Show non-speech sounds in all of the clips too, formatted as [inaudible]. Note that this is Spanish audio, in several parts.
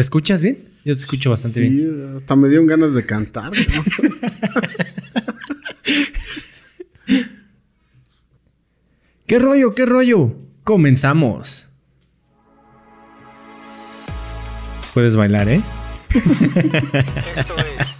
¿Te escuchas bien? Yo te escucho bastante bien. hasta me dieron ganas de cantar. [laughs] ¿Qué rollo? ¿Qué rollo? Comenzamos. Puedes bailar, ¿eh? Esto es.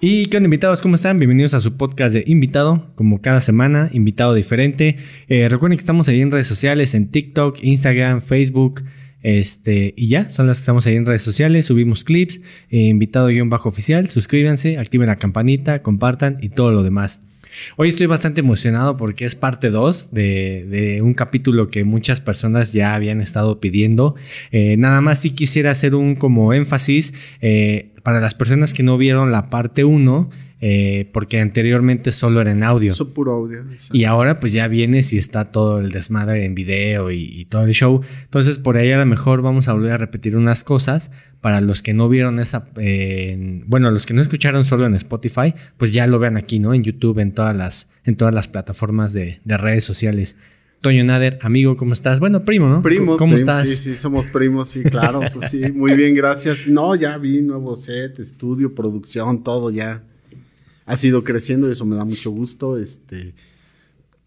Y qué onda invitados, ¿cómo están? Bienvenidos a su podcast de invitado, como cada semana, invitado diferente. Eh, recuerden que estamos ahí en redes sociales, en TikTok, Instagram, Facebook, este, y ya, son las que estamos ahí en redes sociales, subimos clips, eh, invitado guión bajo oficial, suscríbanse, activen la campanita, compartan y todo lo demás. Hoy estoy bastante emocionado porque es parte 2 de, un capítulo que muchas personas ya habían estado pidiendo. Eh, nada más si quisiera hacer un como énfasis para las personas que no vieron la parte 1, eh, porque anteriormente solo era en audio. Eso puro audio. Y ahora pues ya viene y está todo el desmadre en video y, todo el show. Entonces por ahí a lo mejor vamos a volver a repetir unas cosas para los que no vieron esa, eh, bueno, los que no escucharon solo en Spotify, pues ya lo vean aquí, ¿no? En YouTube, en todas las, en todas las plataformas de, de redes sociales. Toño Nader, amigo, ¿cómo estás? Bueno, primo, ¿no? Primo, ¿cómo estás? Sí, sí, somos primos, sí, claro, pues sí, muy bien, gracias. No, ya vi nuevo set, estudio, producción, todo ya ha sido creciendo y eso me da mucho gusto. Este,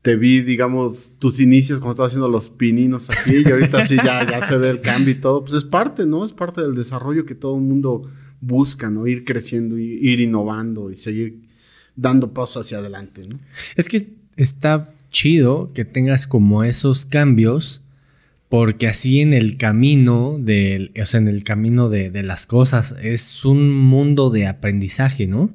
te vi, digamos, tus inicios cuando estabas haciendo los pininos aquí y ahorita sí ya, se ve el cambio y todo. Pues es parte, ¿no? Es parte del desarrollo que todo el mundo busca, ¿no? Ir creciendo, ir, innovando y seguir dando paso hacia adelante, ¿no? Es que está chido que tengas como esos cambios, porque así en el camino, del, o sea, en el camino de, las cosas, es un mundo de aprendizaje, ¿no?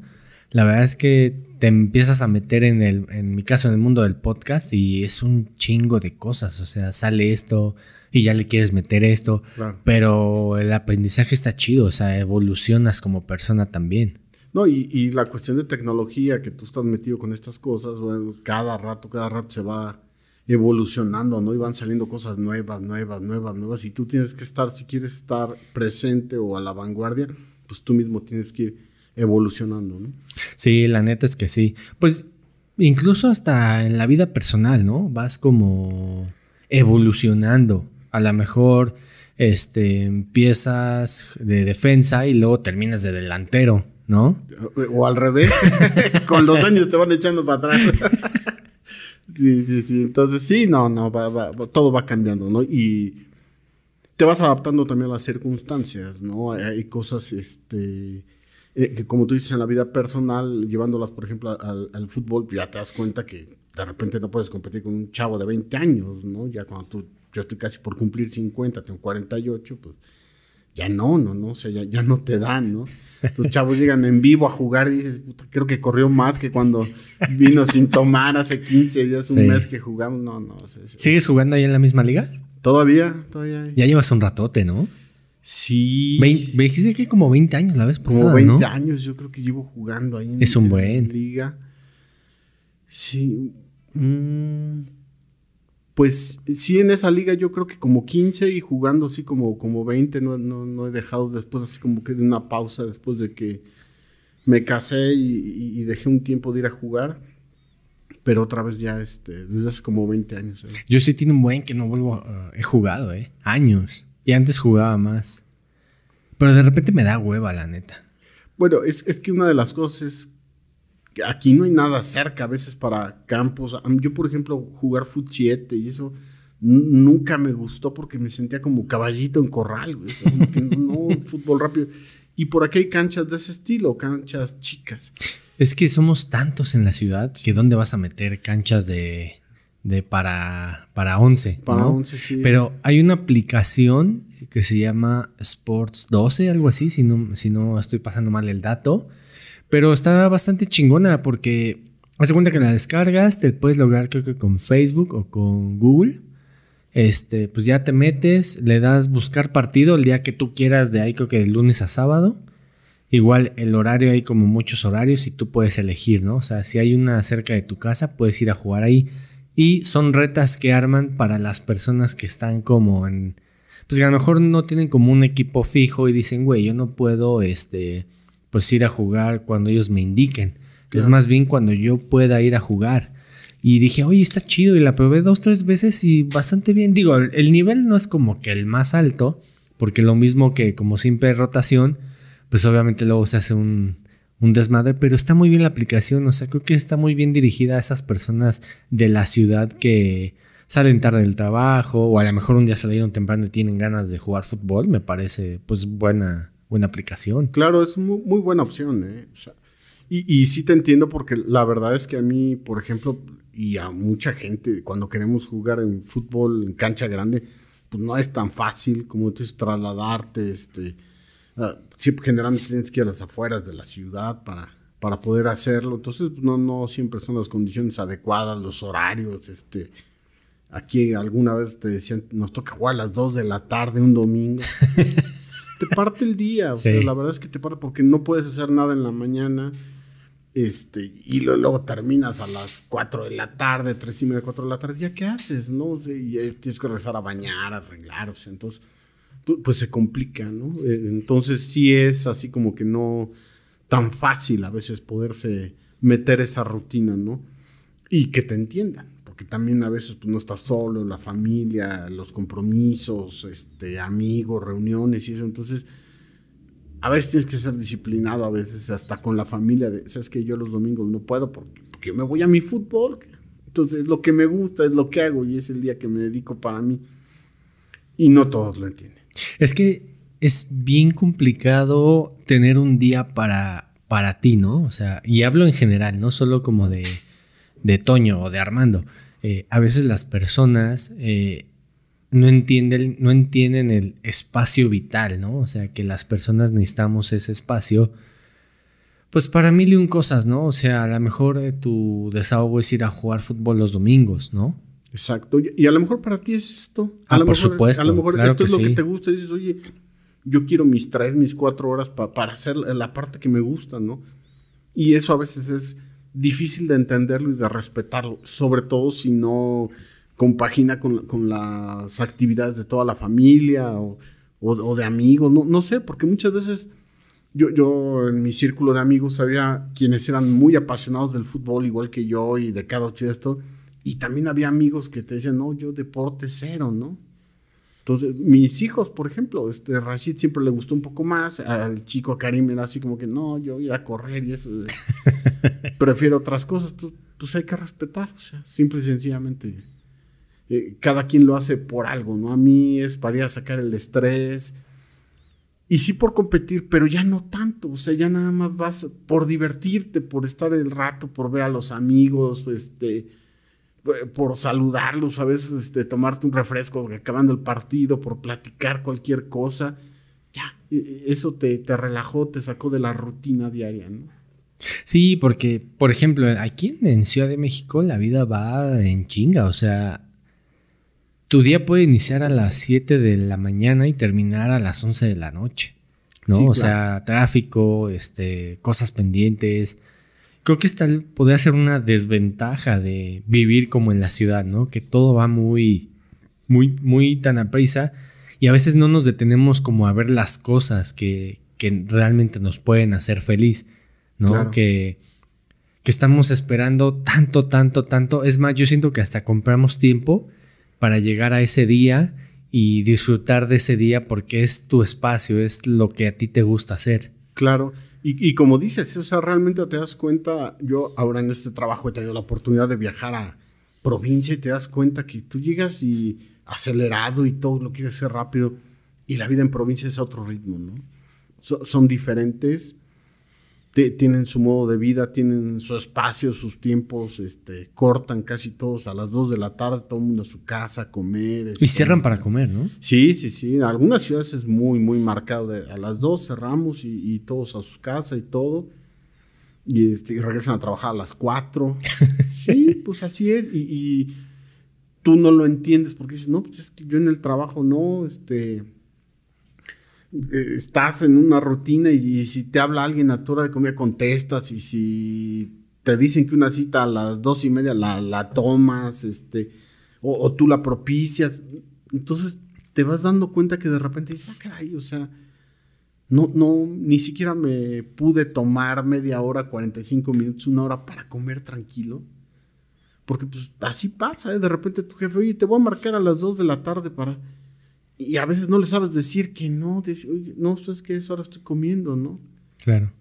La verdad es que te empiezas a meter en el, en mi caso, en el mundo del podcast y es un chingo de cosas. O sea, sale esto y ya le quieres meter esto, pero el aprendizaje está chido, o sea, evolucionas como persona también. No, y, la cuestión de tecnología, que tú estás metido con estas cosas, bueno, cada rato, cada rato se va evolucionando, ¿no? Y van saliendo cosas nuevas, nuevas, nuevas, nuevas. Y tú tienes que estar, si quieres estar presente o a la vanguardia, pues tú mismo tienes que ir evolucionando, ¿no? Sí, la neta es que sí. Pues incluso hasta en la vida personal, ¿no? Vas como evolucionando. A lo mejor este, empiezas de defensa y luego terminas de delantero. ¿no? O al revés, [laughs] con los años te van echando para atrás. [laughs] sí, sí, sí. Entonces, sí, no, no, todo va cambiando, ¿no? Y te vas adaptando también a las circunstancias, ¿no? Hay cosas, este, eh, que como tú dices, en la vida personal, llevándolas, por ejemplo, al, al, fútbol, ya te das cuenta que de repente no puedes competir con un chavo de 20 años, ¿no? Ya cuando tú, yo estoy casi por cumplir 50, tengo 48, pues ya no, no, no, o sea, ya, no te dan, ¿no? Los chavos llegan en vivo a jugar y dices, puta, creo que corrió más que cuando vino sin tomar hace 15 días, un mes que jugamos, no, no. ¿Sigues jugando ahí en la misma liga? Todavía, todavía. Ya llevas un ratote, ¿no? Sí. Me, dijiste que como 20 años la vez pasada, Como 20 años, yo creo que llevo jugando ahí en, es un buen. liga. Sí. Mm, pues sí en esa liga yo creo que como 15 y jugando así como, como 20, no, he dejado después así como que de una pausa después de que me casé y, dejé un tiempo de ir a jugar. Pero otra vez ya, este, desde hace como 20 años. ¿eh? Yo sí tiene un buen que no vuelvo, eh, he jugado, ¿eh? Años. Y antes jugaba más. Pero de repente me da hueva, la neta. Bueno, es, es que una de las cosas aquí no hay nada cerca a veces para campos. Yo, por ejemplo, jugar fut 7 y eso nunca me gustó porque me sentía como caballito en corral, güey. no, fútbol rápido. Y por aquí hay canchas de ese estilo, canchas chicas. Es que somos tantos en la ciudad que dónde vas a meter canchas de, de para, para 11. Para 11, sí. Pero hay una aplicación que se llama Sports 12, algo así, si no, si no estoy pasando mal el dato pero está bastante chingona porque a segunda que la descargas, te puedes lograr creo que con Facebook o con Google. Este, pues ya te metes, le das buscar partido el día que tú quieras, de ahí creo que de lunes a sábado. Igual el horario hay como muchos horarios y tú puedes elegir, ¿no? O sea, si hay una cerca de tu casa, puedes ir a jugar ahí. Y son retas que arman para las personas que están como en... Pues que a lo mejor no tienen como un equipo fijo y dicen, güey, yo no puedo, este pues ir a jugar cuando ellos me indiquen. Es más bien cuando yo pueda ir a jugar. Y dije, oye, está chido. Y la probé dos, tres veces y bastante bien. Digo, el nivel no es como que el más alto, porque lo mismo que como siempre rotación, pues obviamente luego se hace un, un desmadre, pero está muy bien la aplicación. O sea, creo que está muy bien dirigida a esas personas de la ciudad que salen tarde del trabajo o a lo mejor un día salieron temprano y tienen ganas de jugar fútbol. Me parece, pues, buena buena aplicación. Claro, es muy, buena opción. ¿eh? y, y sí te entiendo porque la verdad es que a mí, por ejemplo, y a mucha gente, cuando queremos jugar en fútbol, en cancha grande, pues no es tan fácil como entonces trasladarte, este, ah, siempre generalmente tienes que ir a las afueras de la ciudad para, para poder hacerlo, entonces pues, no, no siempre son las condiciones adecuadas, los horarios, este, aquí alguna vez te decían, nos toca jugar a las 2 de la tarde un domingo. [laughs] te parte el día. O sea, la verdad es que te parte porque no puedes hacer nada en la mañana. Este, y luego, terminas a las 4 de la tarde, 3 y media, 4 de la tarde. ¿Ya qué haces? ¿No? y tienes que regresar a bañar, arreglar. O sea, entonces, pues, pues se complica, ¿no? Eh, entonces, sí es así como que no tan fácil a veces poderse meter esa rutina, ¿no? Y que te entiendan. Que también a veces pues, no estás solo, la familia, los compromisos, este, amigos, reuniones y eso. Entonces, a veces tienes que ser disciplinado, a veces hasta con la familia. Sabes que yo los domingos no puedo porque, me voy a mi fútbol. Entonces, lo que me gusta, es lo que hago y es el día que me dedico para mí. Y no todos lo entienden. Es que es bien complicado tener un día para, para ti, ¿no? O sea, y hablo en general, no solo como de, de Toño o de Armando, eh, a veces las personas eh, no, entienden, no entienden el espacio vital, ¿no? O sea, que las personas necesitamos ese espacio. Pues para mí le un cosas, ¿no? O sea, a lo mejor eh, tu desahogo es ir a jugar fútbol los domingos, ¿no? Exacto. Y a lo mejor para ti es esto. A ah, lo mejor, A lo mejor esto es lo que te gusta. dices, oye, yo quiero mis tres, mis cuatro horas para hacer la parte que me gusta, ¿no? Y eso a veces es difícil de entenderlo y de respetarlo, sobre todo si no compagina con, las actividades de toda la familia o, de amigos, no, no, sé, porque muchas veces yo, yo en mi círculo de amigos había quienes eran muy apasionados del fútbol, igual que yo, y de cada ocho de esto, y también había amigos que te decían, no, yo deporte cero, ¿no? Entonces, mis hijos, por ejemplo, este Rashid siempre le gustó un poco más, al chico Karim era así como que no, yo ir a correr y eso, [laughs] prefiero otras cosas, pues, pues, hay que respetar, o sea, simple y sencillamente. Eh, cada quien lo hace por algo, ¿no? A mí es para ir a sacar el estrés, y sí por competir, pero ya no tanto, o sea, ya nada más vas por divertirte, por estar el rato, por ver a los amigos, este, eh, por saludarlos, a veces este, tomarte un refresco acabando el partido, por platicar cualquier cosa. Ya, e, e, eso te, te relajó, te sacó de la rutina diaria, ¿no? Sí, porque, por ejemplo, aquí en Ciudad de México la vida va en chinga, o sea, tu día puede iniciar a las 7 de la mañana y terminar a las 11 de la noche, ¿no? o sea, tráfico, este, cosas pendientes, creo que esta podría ser una desventaja de vivir como en la ciudad, ¿no? Que todo va muy, muy, muy tan a prisa y a veces no nos detenemos como a ver las cosas que, que realmente nos pueden hacer feliz, ¿no? Que, que estamos esperando tanto, tanto, tanto. Es más, yo siento que hasta compramos tiempo para llegar a ese día y disfrutar de ese día porque es tu espacio, es lo que a ti te gusta hacer. Claro, y, como dices, o sea, realmente te das cuenta, yo ahora en este trabajo he tenido la oportunidad de viajar a provincia y te das cuenta que tú llegas y acelerado y todo lo quieres hacer rápido y la vida en provincia es a otro ritmo, ¿no? son diferentes, tienen su modo de vida, tienen su espacio, sus tiempos, este, cortan casi todos a las 2 de la tarde, todo el mundo a su casa a comer. y este, cierran para comer, ¿no? Sí, sí, sí. En algunas ciudades es muy, muy marcado. a las 2 cerramos y, todos a su casa y todo. Y, este, regresan a trabajar a las 4. [laughs] sí, pues así es. Y, y, tú no lo entiendes porque dices, no, pues es que yo en el trabajo no, este estás en una rutina y, si te habla alguien a tu hora de comida contestas y si te dicen que una cita a las dos y media la, la tomas, este, o, tú la propicias. Entonces te vas dando cuenta que de repente dices, ah, caray, o sea, no, no, ni siquiera me pude tomar media hora, 45 minutos, una hora para comer tranquilo. Porque pues así pasa, ¿eh? de repente tu jefe, oye, te voy a marcar a las dos de la tarde para y a veces no le sabes decir que no, no, sabes que es, ahora estoy comiendo, ¿no? Claro.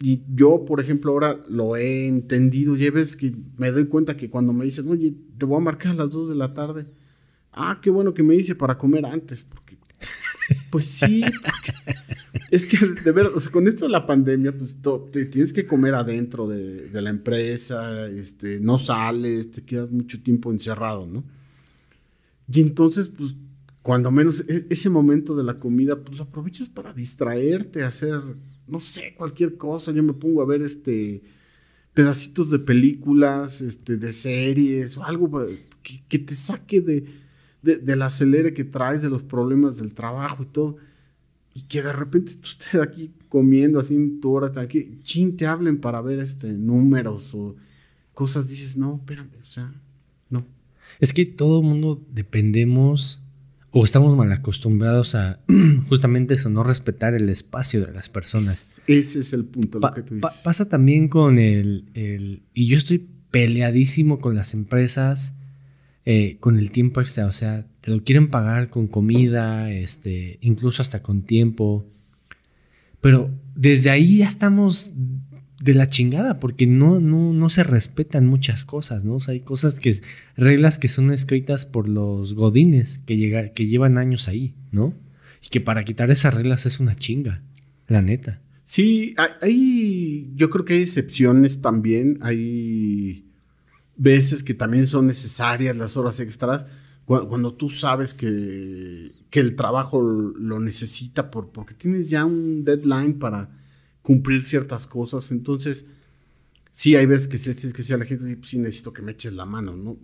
Y yo, por ejemplo, ahora lo he entendido. Ya ves que me doy cuenta que cuando me dicen, oye, te voy a marcar a las dos de la tarde. Ah, qué bueno que me dice para comer antes. Porque, pues sí. [laughs] es que, de verdad, o sea, con esto de la pandemia, pues te tienes que comer adentro de, la empresa. este No sales, te quedas mucho tiempo encerrado, ¿no? Y entonces, pues cuando menos e, ese momento de la comida, pues lo aprovechas para distraerte, hacer, no sé, cualquier cosa. Yo me pongo a ver este pedacitos de películas, este, de series o algo que, te saque de, de, del acelere que traes, de los problemas del trabajo y todo. Y que de repente tú estés aquí comiendo así en tu hora aquí, chin, te hablen para ver este, números o cosas. Dices, no, espérame, o sea, no. Es que todo el mundo dependemos o estamos mal acostumbrados a [clears throat] justamente eso, no respetar el espacio de las personas. ese es el punto, que tú dices. pasa también con el, Y yo estoy peleadísimo con las empresas eh, con el tiempo extra. O sea, te lo quieren pagar con comida, este, incluso hasta con tiempo. Pero desde ahí ya estamos de la chingada, porque no, no, no se respetan muchas cosas, ¿no? hay cosas que, reglas que son escritas por los godines que, que llevan años ahí, ¿no? Y que para quitar esas reglas es una chinga, la neta. Sí, hay, yo creo que hay excepciones también, hay veces que también son necesarias las horas extras, cuando, cuando tú sabes que, que, el trabajo lo necesita por, porque tienes ya un deadline para cumplir ciertas cosas. Entonces, sí, hay veces que sí que la gente, pues sí necesito que me eches la mano, ¿no?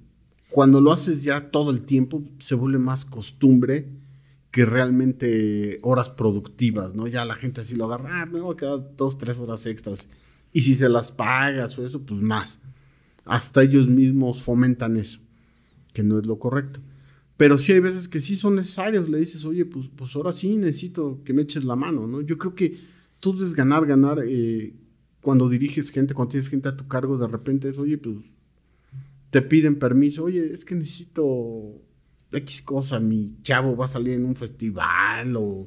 Cuando lo haces ya todo el tiempo, se vuelve más costumbre que realmente horas productivas, ¿no? Ya la gente así lo agarra, ah, me voy a quedar dos, tres horas extras. Y si se las pagas o eso, pues más. Hasta ellos mismos fomentan eso, que no es lo correcto. Pero sí hay veces que sí son necesarios. Le dices, oye, pues, pues ahora sí necesito que me eches la mano, ¿no? Yo creo que Tú es ganar, ganar. Eh, cuando diriges gente, cuando tienes gente a tu cargo, de repente es, oye, pues te piden permiso, oye, es que necesito X cosa, mi chavo va a salir en un festival o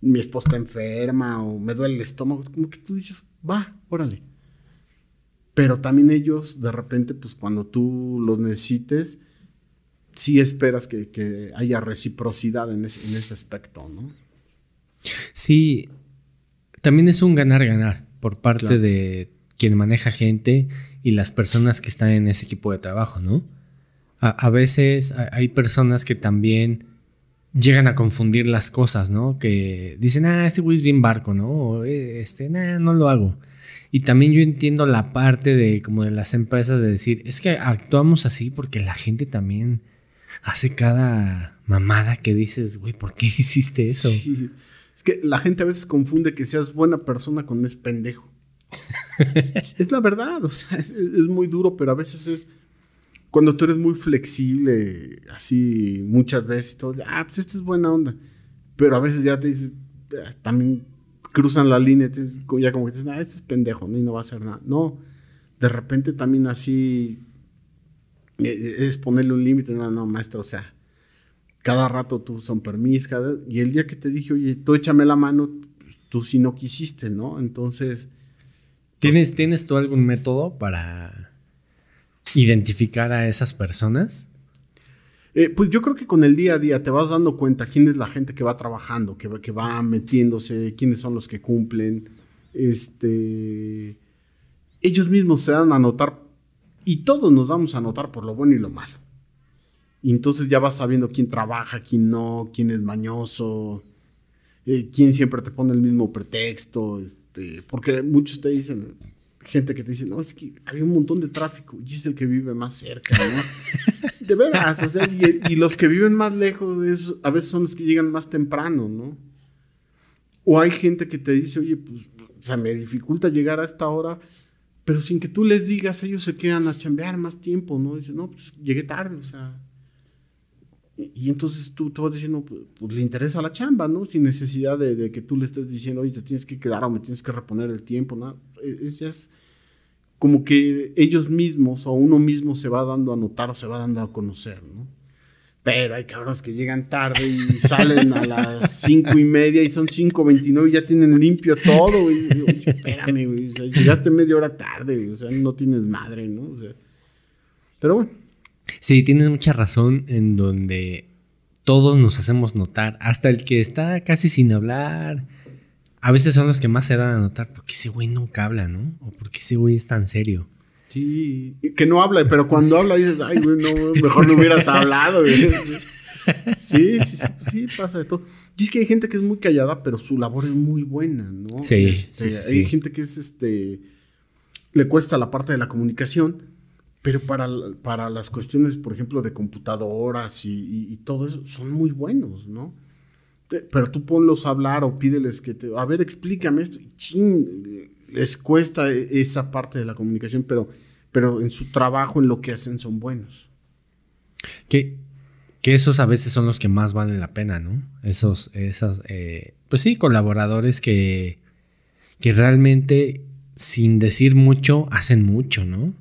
mi esposa está enferma o me duele el estómago, como que tú dices, va, órale. Pero también ellos, de repente, pues cuando tú los necesites, sí esperas que, haya reciprocidad en, en ese aspecto, ¿no? Sí, también es un ganar-ganar por parte de quien maneja gente y las personas que están en ese equipo de trabajo, ¿no? A, veces hay personas que también llegan a confundir las cosas, ¿no? Que dicen, ah, este güey es bien barco, ¿no? Eh, este, nah, no lo hago. Y también yo entiendo la parte de como de las empresas de decir, es que actuamos así porque la gente también hace cada mamada que dices, güey, ¿por qué [laughs] hiciste eso? Es que la gente a veces confunde que seas buena persona con es pendejo. es, la verdad, o sea, es, muy duro, pero a veces es cuando tú eres muy flexible, así muchas veces, todo, ah, pues esto es buena onda. Pero a veces ya te dicen, ah, también cruzan la línea, ya como que dices, ah, este es pendejo, ¿no? y no va a hacer nada. No, de repente también así eh, es ponerle un límite, no, no, maestro, o sea, cada rato tú son permis, Y el día que te dije, oye, tú échame la mano, tú si no quisiste, ¿no? Entonces... Pues ¿Tienes, ¿Tienes tú algún método para identificar a esas personas? Eh, pues yo creo que con el día a día te vas dando cuenta quién es la gente que va trabajando, que, que va metiéndose, quiénes son los que cumplen. Este, ellos mismos se dan a notar y todos nos damos a notar por lo bueno y lo malo. Y entonces ya vas sabiendo quién trabaja, quién no, quién es mañoso, eh, quién siempre te pone el mismo pretexto. Este, porque muchos te dicen, gente que te dice, no, es que había un montón de tráfico y es el que vive más cerca, ¿no? [laughs] de veras, o sea, y, los que viven más lejos a veces son los que llegan más temprano, ¿no? O hay gente que te dice, oye, pues, o sea, me dificulta llegar a esta hora, pero sin que tú les digas, ellos se quedan a chambear más tiempo, ¿no? Dicen, no, pues llegué tarde, o sea, y entonces tú te vas diciendo, pues, pues le interesa la chamba, ¿no? Sin necesidad de, que tú le estés diciendo, oye, te tienes que quedar o me tienes que reponer el tiempo, ¿no? E, es, es como que ellos mismos o uno mismo se va dando a notar o se va dando a conocer, ¿no? Pero hay cabrones que llegan tarde y [laughs] salen a las cinco y media y son cinco veintinueve y ya tienen limpio todo, Y espérame, güey. llegaste media hora tarde, güey. O sea, no tienes madre, ¿no? O sea, pero bueno. Sí, tienes mucha razón en donde todos nos hacemos notar, hasta el que está casi sin hablar. A veces son los que más se dan a notar porque ese güey nunca habla, ¿no? O porque ese güey es tan serio. Sí, que no habla, pero cuando habla dices, ay, güey, mejor no hubieras [laughs] hablado. Sí, sí, pues sí, pasa de todo. Y es que hay gente que es muy callada, pero su labor es muy buena, ¿no? Sí, este, sí, sí. Hay gente que es, este, le cuesta la parte de la comunicación, pero para, para las cuestiones, por ejemplo, de computadoras y, todo eso, son muy buenos, ¿no? Pero tú ponlos a hablar o pídeles que te, a ver, explícame esto, chin, les cuesta e, esa parte de la comunicación, pero, pero en su trabajo, en lo que hacen, son buenos. Que, que esos a veces son los que más valen la pena, ¿no? Esos, esas, eh, pues sí, colaboradores que, que realmente, sin decir mucho, hacen mucho, ¿no?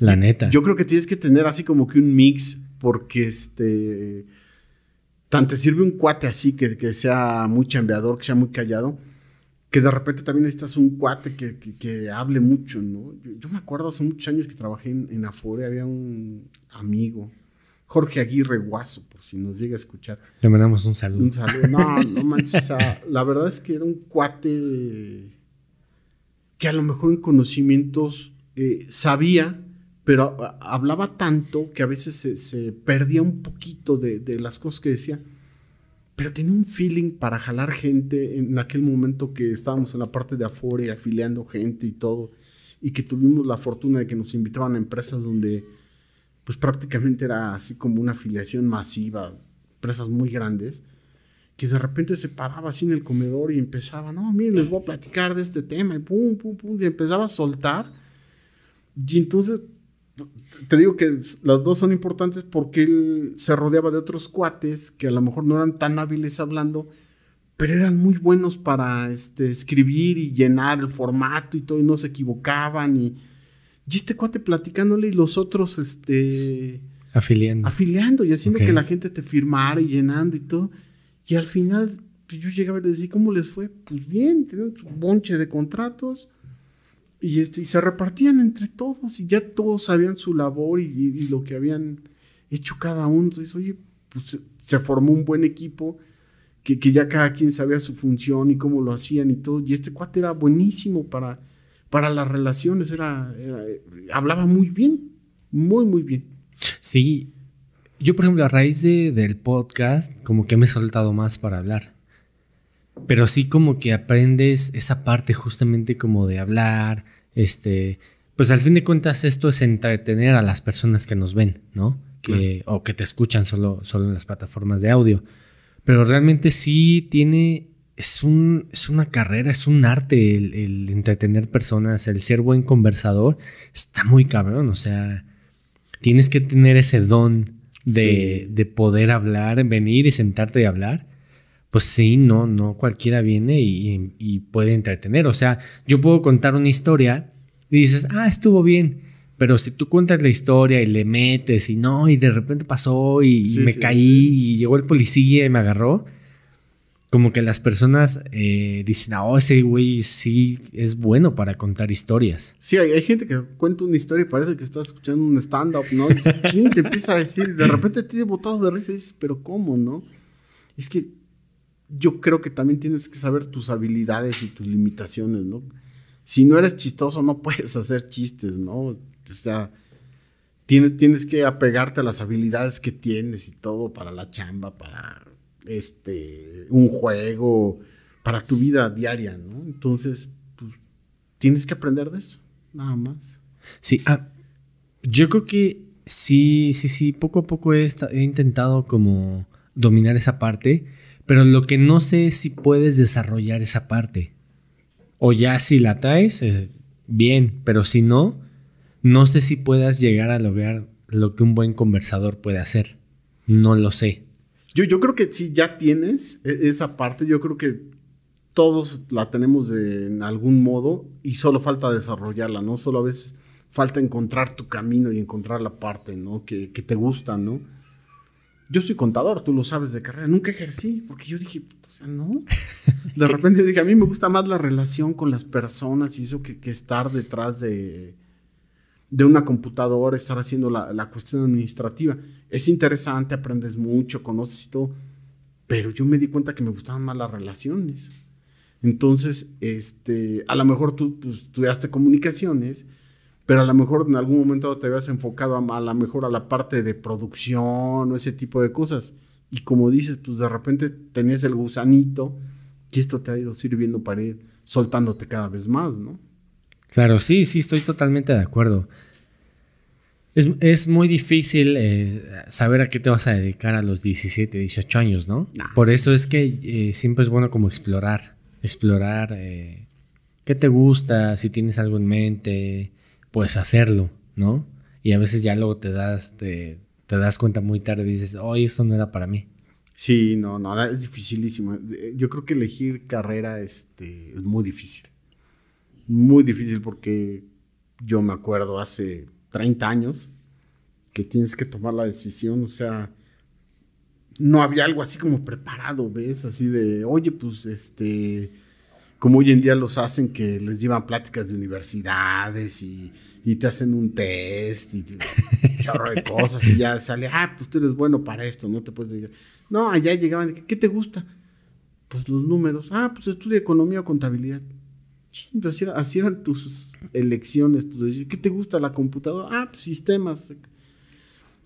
La neta. Yo creo que tienes que tener así como que un mix, porque este. Tan te sirve un cuate así que, sea muy chambeador, que sea muy callado, que de repente también necesitas un cuate que, hable mucho, ¿no? Yo, me acuerdo hace muchos años que trabajé en, Afore, había un amigo, Jorge Aguirre Guaso, por si nos llega a escuchar. Le mandamos un saludo. Un saludo. No, no manches. o sea, [laughs] la verdad es que era un cuate que a lo mejor en conocimientos eh, sabía pero ah, hablaba tanto que a veces se, perdía un poquito de, las cosas que decía, pero tenía un feeling para jalar gente en aquel momento que estábamos en la parte de afuera y afiliando gente y todo, y que tuvimos la fortuna de que nos invitaban a empresas donde pues prácticamente era así como una afiliación masiva, empresas muy grandes, que de repente se paraba así en el comedor y empezaba, no, miren, les voy a platicar de este tema, y pum, pum, pum, y empezaba a soltar. Y entonces te digo que las dos son importantes porque él se rodeaba de otros cuates que a lo mejor no eran tan hábiles hablando, pero eran muy buenos para este, escribir y llenar el formato y todo, y no se equivocaban. Y, y este cuate platicándole y los otros este, afiliando. Afiliando y haciendo que la gente te firmara y llenando y todo. Y al final pues, yo llegaba y le decía, ¿cómo les fue? Pues bien, un bonche de contratos y, este, se repartían entre todos y ya todos sabían su labor y, lo que habían hecho cada uno. Entonces, oye, pues se formó un buen equipo que, ya cada quien sabía su función y cómo lo hacían y todo. Y este cuate era buenísimo para, para las relaciones, hablaba muy bien, muy, muy bien. Sí, yo por ejemplo a raíz de, del podcast como que me he soltado más para hablar. Pero sí como que aprendes esa parte justamente como de hablar, este, pues al fin de cuentas esto es entretener a las personas que nos ven, ¿no? Que, O que te escuchan solo, solo en las plataformas de audio. Pero realmente sí tiene, es, un, es una carrera, es un arte el, entretener personas, el ser buen conversador, está muy cabrón, o sea, tienes que tener ese don de, de, poder hablar, venir y sentarte y hablar pues sí, no, no cualquiera viene y, puede entretener. O sea, yo puedo contar una historia y dices, ah, estuvo bien. Pero si tú cuentas la historia y le metes y no, y de repente pasó y, me caí y llegó el policía y me agarró, como que las personas eh, dicen, ah, ese güey sí es bueno para contar historias. Sí, hay, gente que cuenta una historia y parece que está escuchando un stand-up, ¿no? Y te empieza a decir, de repente te he botado de risa y dices, pero ¿cómo, no? Es que yo creo que también tienes que saber tus habilidades y tus limitaciones, ¿no? Si no eres chistoso, no [laughs] puedes hacer chistes, ¿no? O sea, tienes, que apegarte a las habilidades que tienes y todo para la chamba, para este, un juego, para tu vida diaria, ¿no? Entonces, pues, tienes que aprender de eso, nada más. Sí, ah, yo creo que sí, sí, sí, poco a poco he intentado como dominar esa parte pero lo que no sé es si puedes desarrollar esa parte. O ya si la traes, eh, bien, pero si no, no sé si puedas llegar a lograr lo que un buen conversador puede hacer. No lo sé. Yo, yo creo que si ya tienes e, esa parte, yo creo que todos la tenemos de, en algún modo y solo falta desarrollarla, ¿no? Solo a veces falta encontrar tu camino y encontrar la parte, ¿no? Que, que te gusta, ¿no? yo soy contador, tú lo sabes de carrera, nunca ejercí, porque yo dije, o sea, no. [laughs] De repente dije, a mí me gusta más la relación con las personas y eso que, estar detrás de, de una computadora, estar haciendo la, la, cuestión administrativa. Es interesante, aprendes mucho, conoces y todo, pero yo me di cuenta que me gustaban más las relaciones. Entonces, este, a lo mejor tú pues, estudiaste comunicaciones pero a lo mejor en algún momento te habías enfocado a, a mejor a la parte de producción o ese tipo de cosas. Y como dices, pues de repente tenías el gusanito y esto te ha ido sirviendo para ir soltándote cada vez más, ¿no? Claro, sí, sí, estoy totalmente de acuerdo. Es, muy difícil eh, saber a qué te vas a dedicar a los 17, 18 años, ¿no? Por eso es que eh, siempre es bueno como explorar, explorar eh, qué te gusta, si tienes algo en mente, pues hacerlo, ¿no? Y a veces ya luego te das, te, te das cuenta muy tarde, y dices, oye, esto no era para mí. Sí, no, no, es dificilísimo. Yo creo que elegir carrera este, es muy difícil. Muy difícil porque yo me acuerdo hace 30 años que tienes que tomar la decisión, o sea, no había algo así como preparado, ¿ves? Así de, oye, pues este como hoy en día los hacen que les llevan pláticas de universidades y, te hacen un test y un chorro de [laughs] cosas y ya sale, ah, pues tú eres bueno para esto, no te puedes... No, allá llegaban, ¿qué te gusta? Pues los números, ah, pues estudia economía o contabilidad. Así, eran, tus elecciones, tus, ¿qué te gusta la computadora? Ah, pues sistemas.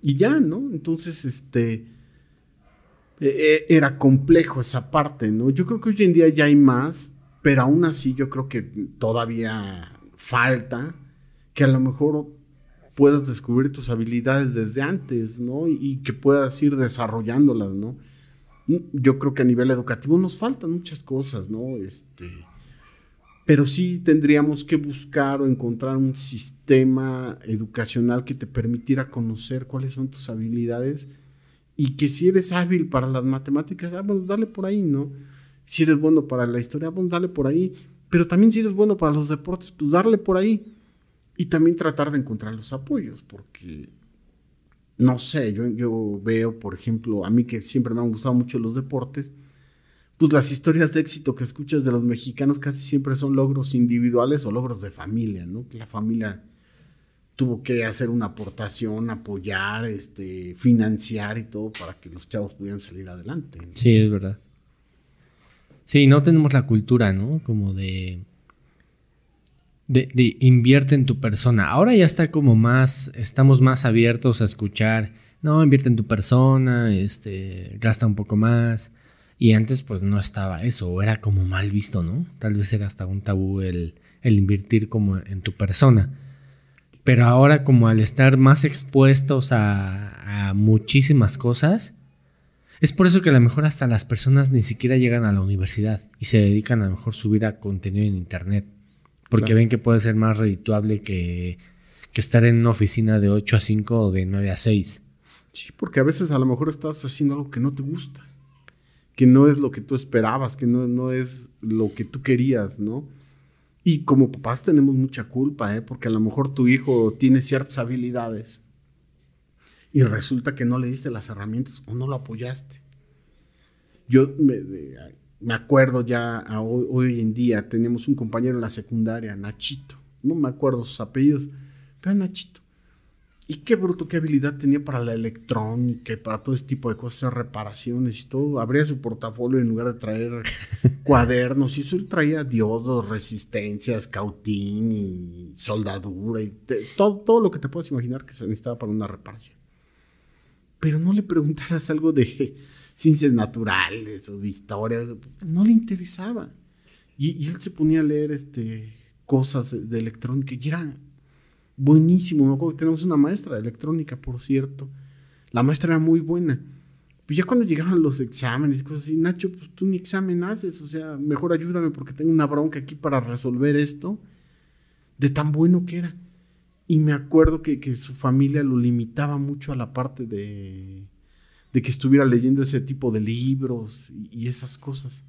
Y ya, ¿no? Entonces, este, e, e, era complejo esa parte, ¿no? Yo creo que hoy en día ya hay más pero aún así yo creo que todavía falta que a lo mejor puedas descubrir tus habilidades desde antes, ¿no? Y que puedas ir desarrollándolas, ¿no? Yo creo que a nivel educativo nos faltan muchas cosas, ¿no? Este, pero sí tendríamos que buscar o encontrar un sistema educacional que te permitiera conocer cuáles son tus habilidades y que si eres hábil para las matemáticas, ah, bueno, dale por ahí, ¿no? Si eres bueno para la historia, pues dale por ahí. Pero también si eres bueno para los deportes, pues darle por ahí. Y también tratar de encontrar los apoyos, porque no sé, yo, yo veo, por ejemplo, a mí que siempre me han gustado mucho los deportes, pues las historias de éxito que escuchas de los mexicanos casi siempre son logros individuales o logros de familia, ¿no? Que la familia tuvo que hacer una aportación, apoyar, este, financiar y todo para que los chavos pudieran salir adelante. Sí, es verdad. Sí, no tenemos la cultura, ¿no? Como de, de, invierte en tu persona. Ahora ya está como más, estamos más abiertos a escuchar, no, invierte en tu persona, este, gasta un poco más. Y antes pues no estaba eso, era como mal visto, ¿no? Tal vez era hasta un tabú el, el invertir como en tu persona. Pero ahora como al estar más expuestos a, a muchísimas cosas, es por eso que a lo mejor hasta las personas ni siquiera llegan a la universidad y se dedican a lo mejor subir a contenido en internet. Porque ven que puede ser más redituable que, estar en una oficina de 8 a 5 o de 9 a 6. Sí, porque a veces a lo mejor estás haciendo algo que no te gusta, que no es lo que tú esperabas, que no, no es lo que tú querías, ¿no? Y como papás tenemos mucha culpa, ¿eh? porque a lo mejor tu hijo tiene ciertas habilidades y resulta que no le diste las herramientas o no lo apoyaste. Yo me, acuerdo ya hoy, en día, tenemos un compañero en la secundaria, Nachito, no me acuerdo sus apellidos, pero Nachito. Y qué bruto, qué habilidad tenía para la electrónica, para todo ese tipo de cosas, reparaciones y todo. Abría su portafolio en lugar de traer [laughs] cuadernos. Y eso él traía diodos, resistencias, cautín y soldadura y todo, todo lo que te puedes imaginar que se necesitaba para una reparación pero no le preguntaras algo de ciencias naturales o de historia, no le interesaba. Y, él se ponía a leer este, cosas de electrónica y era buenísimo. Me tenemos una maestra de electrónica, por cierto. La maestra era muy buena. Pues ya cuando llegaban los exámenes y cosas así, Nacho, pues tú ni examen haces, o sea, mejor ayúdame porque tengo una bronca aquí para resolver esto, de tan bueno que era. Y me acuerdo que, su familia lo limitaba mucho a la parte de, de que estuviera leyendo ese tipo de libros y, esas cosas.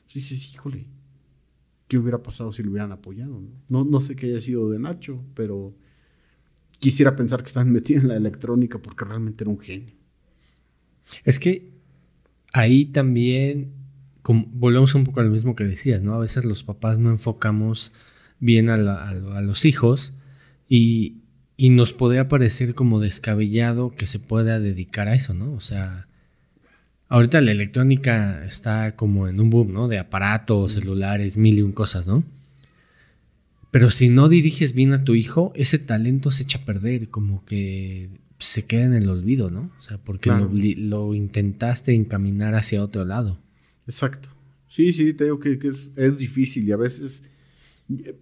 Entonces dices, híjole, ¿qué hubiera pasado si lo hubieran apoyado? No, no sé qué haya sido de Nacho, pero quisiera pensar que están [laughs] metidos en la electrónica porque realmente era un genio. Es que ahí también volvemos un poco a lo mismo que decías, ¿no? A veces los papás no enfocamos bien a, a los hijos y, nos podría parecer como descabellado que se pueda dedicar a eso, ¿no? O sea, ahorita la electrónica está como en un boom, ¿no? De aparatos, celulares, mil y un cosas, ¿no? Pero si no diriges bien a tu hijo, ese talento se echa a perder, como que se queda en el olvido, ¿no? O sea, porque lo, intentaste encaminar hacia otro lado. Exacto. Sí, sí, te digo que, que es difícil y a veces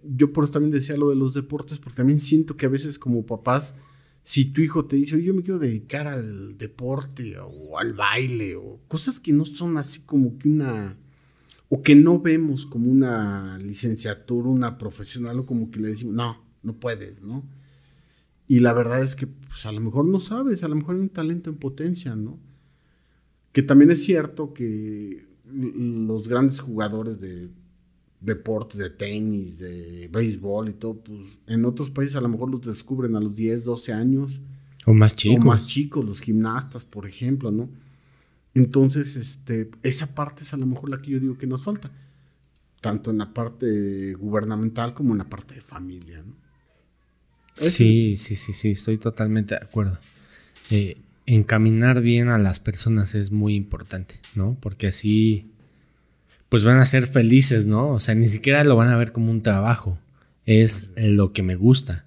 yo por eso también decía lo de los deportes, porque también siento que a veces como papás, si tu hijo te dice, yo me quiero dedicar al deporte o al baile o cosas que no son así como que una, o que no vemos como una licenciatura, una profesional o como que le decimos, no, no puedes, ¿no? Y la verdad es que pues, a lo mejor no sabes, a lo mejor hay un talento en potencia, ¿no? Que también es cierto que los grandes jugadores de deportes de tenis, de béisbol y todo, pues en otros países a lo mejor los descubren a los 10, 12 años. O más chicos. O más chicos, los gimnastas, por ejemplo, ¿no? Entonces, este, esa parte es a lo mejor la que yo digo que nos falta, tanto en la parte gubernamental como en la parte de familia, ¿no? Sí, sí, sí, sí, estoy totalmente de acuerdo. Eh, encaminar bien a las personas es muy importante, ¿no? Porque así pues van a ser felices, ¿no? O sea, ni siquiera lo van a ver como un trabajo. Es lo que me gusta.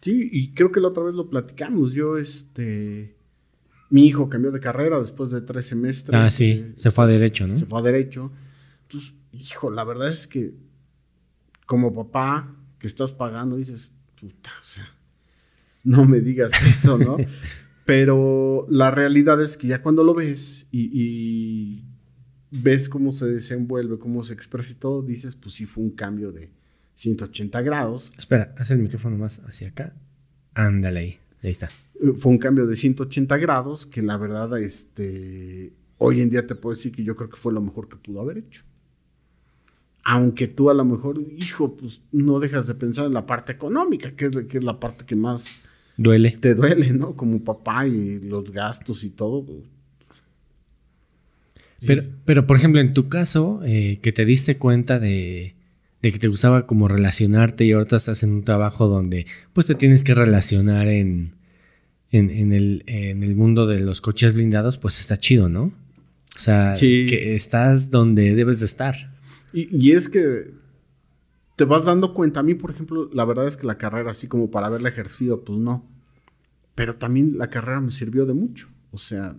Sí, y creo que la otra vez lo platicamos. Yo, este. Mi hijo cambió de carrera después de tres semestres. Ah, sí, eh, se fue a Derecho, ¿no? Se fue a Derecho. Entonces, hijo, la verdad es que, como papá que estás pagando, dices, puta, o sea, no me digas [laughs] eso, ¿no? Pero la realidad es que ya cuando lo ves y ves cómo se desenvuelve, cómo se expresa y todo, dices, pues sí fue un cambio de 180 grados. Espera, haz el micrófono más hacia acá. Ándale ahí, ahí está. Eh, fue un cambio de 180 grados que la verdad, este, hoy en día te puedo decir que yo creo que fue lo mejor que pudo haber hecho. Aunque tú a lo mejor, hijo, pues no dejas de pensar en la parte económica, que es, la, que es la parte que más... Duele. Te duele, ¿no? Como papá y los gastos y todo. Pero, pero por ejemplo, en tu caso, eh, que te diste cuenta de, que te gustaba como relacionarte y ahorita estás en un trabajo donde pues te tienes que relacionar en, el, mundo de los coches blindados, pues está chido, ¿no? O sea, que estás donde debes de estar. Y, y, es que te vas dando cuenta, a mí por ejemplo, la verdad es que la carrera así como para haberla ejercido, pues no. Pero también la carrera me sirvió de mucho. O sea,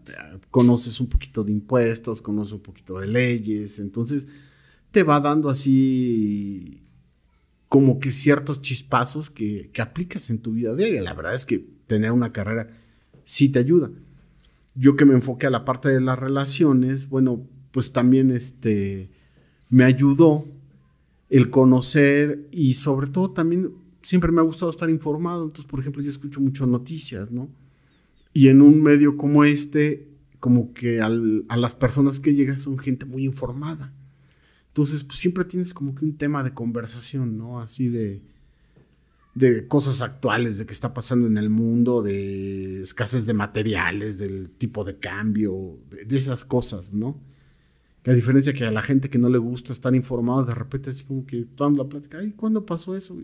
conoces un poquito de impuestos, conoces un poquito de leyes, entonces te va dando así como que ciertos chispazos que, aplicas en tu vida diaria. La verdad es que tener una carrera sí te ayuda. Yo que me enfoqué a la parte de las relaciones, bueno, pues también este, me ayudó el conocer y sobre todo también siempre me ha gustado estar informado. Entonces, por ejemplo, yo escucho mucho noticias, ¿no? Y en un medio como este, como que a las personas que llegas son gente muy informada. Entonces, pues siempre tienes como que un tema de conversación, ¿no? Así de, de cosas actuales, de qué está pasando en el mundo, de escasez de materiales, del tipo de cambio, de, esas cosas, ¿no? a diferencia que a la gente que no le gusta estar informada, de repente así como que están la plática, ay, ¿cuándo pasó eso?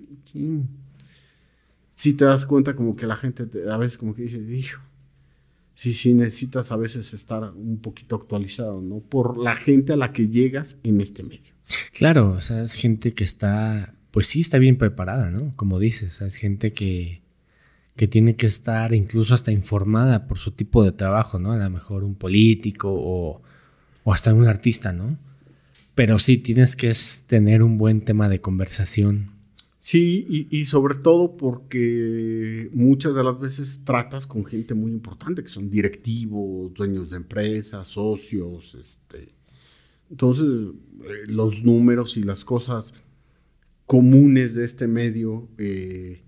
Si te das cuenta como que la gente a veces como que dice, hijo, sí, sí necesitas a veces estar un poquito actualizado, ¿no? Por la gente a la que llegas en este medio. Claro, o sea, es gente que está, pues sí está bien preparada, ¿no? Como dices, o sea, es gente que, que tiene que estar incluso hasta informada por su tipo de trabajo, ¿no? A lo mejor un político o, o hasta un artista, ¿no? Pero sí tienes que tener un buen tema de conversación Sí, y, sobre todo porque muchas de las veces tratas con gente muy importante, que son directivos, dueños de empresas, socios, este. Entonces, eh, los números y las cosas comunes de este medio, eh,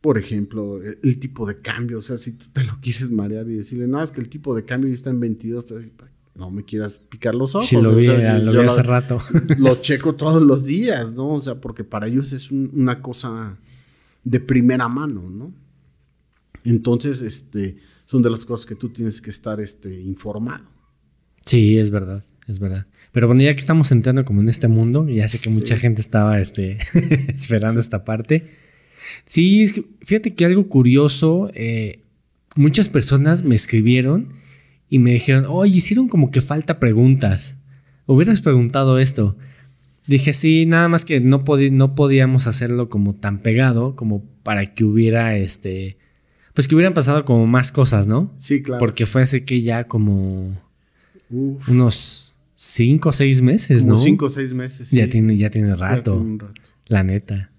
por ejemplo, e, el tipo de cambio, o sea, si tú te lo quieres marear y decirle, no, es que el tipo de cambio está en 22, te no me quieras picar los ojos. lo vi, lo hace rato. [laughs] Lo checo todos los días, ¿no? O sea, porque para ellos es una cosa de primera mano, ¿no? Entonces, este, son de las cosas que tú tienes que estar este, informado. Sí, es verdad, es verdad. Pero bueno, ya que estamos entrando como en este mundo, ya sé que mucha gente estaba este, [laughs] esperando esta parte. Sí, fíjate que algo curioso, eh, muchas personas me escribieron y me dijeron, oye, hicieron como que falta preguntas. Hubieras preguntado esto. Dije, sí, nada más que no, no podíamos hacerlo como tan pegado, como para que hubiera este. Pues que hubieran pasado como más cosas, ¿no? Sí, claro. Porque fue así que ya como. Unos cinco o seis meses, ¿no? Cinco o seis meses. Ya, sí. tiene, ya tiene rato. Ya tiene rato. La neta.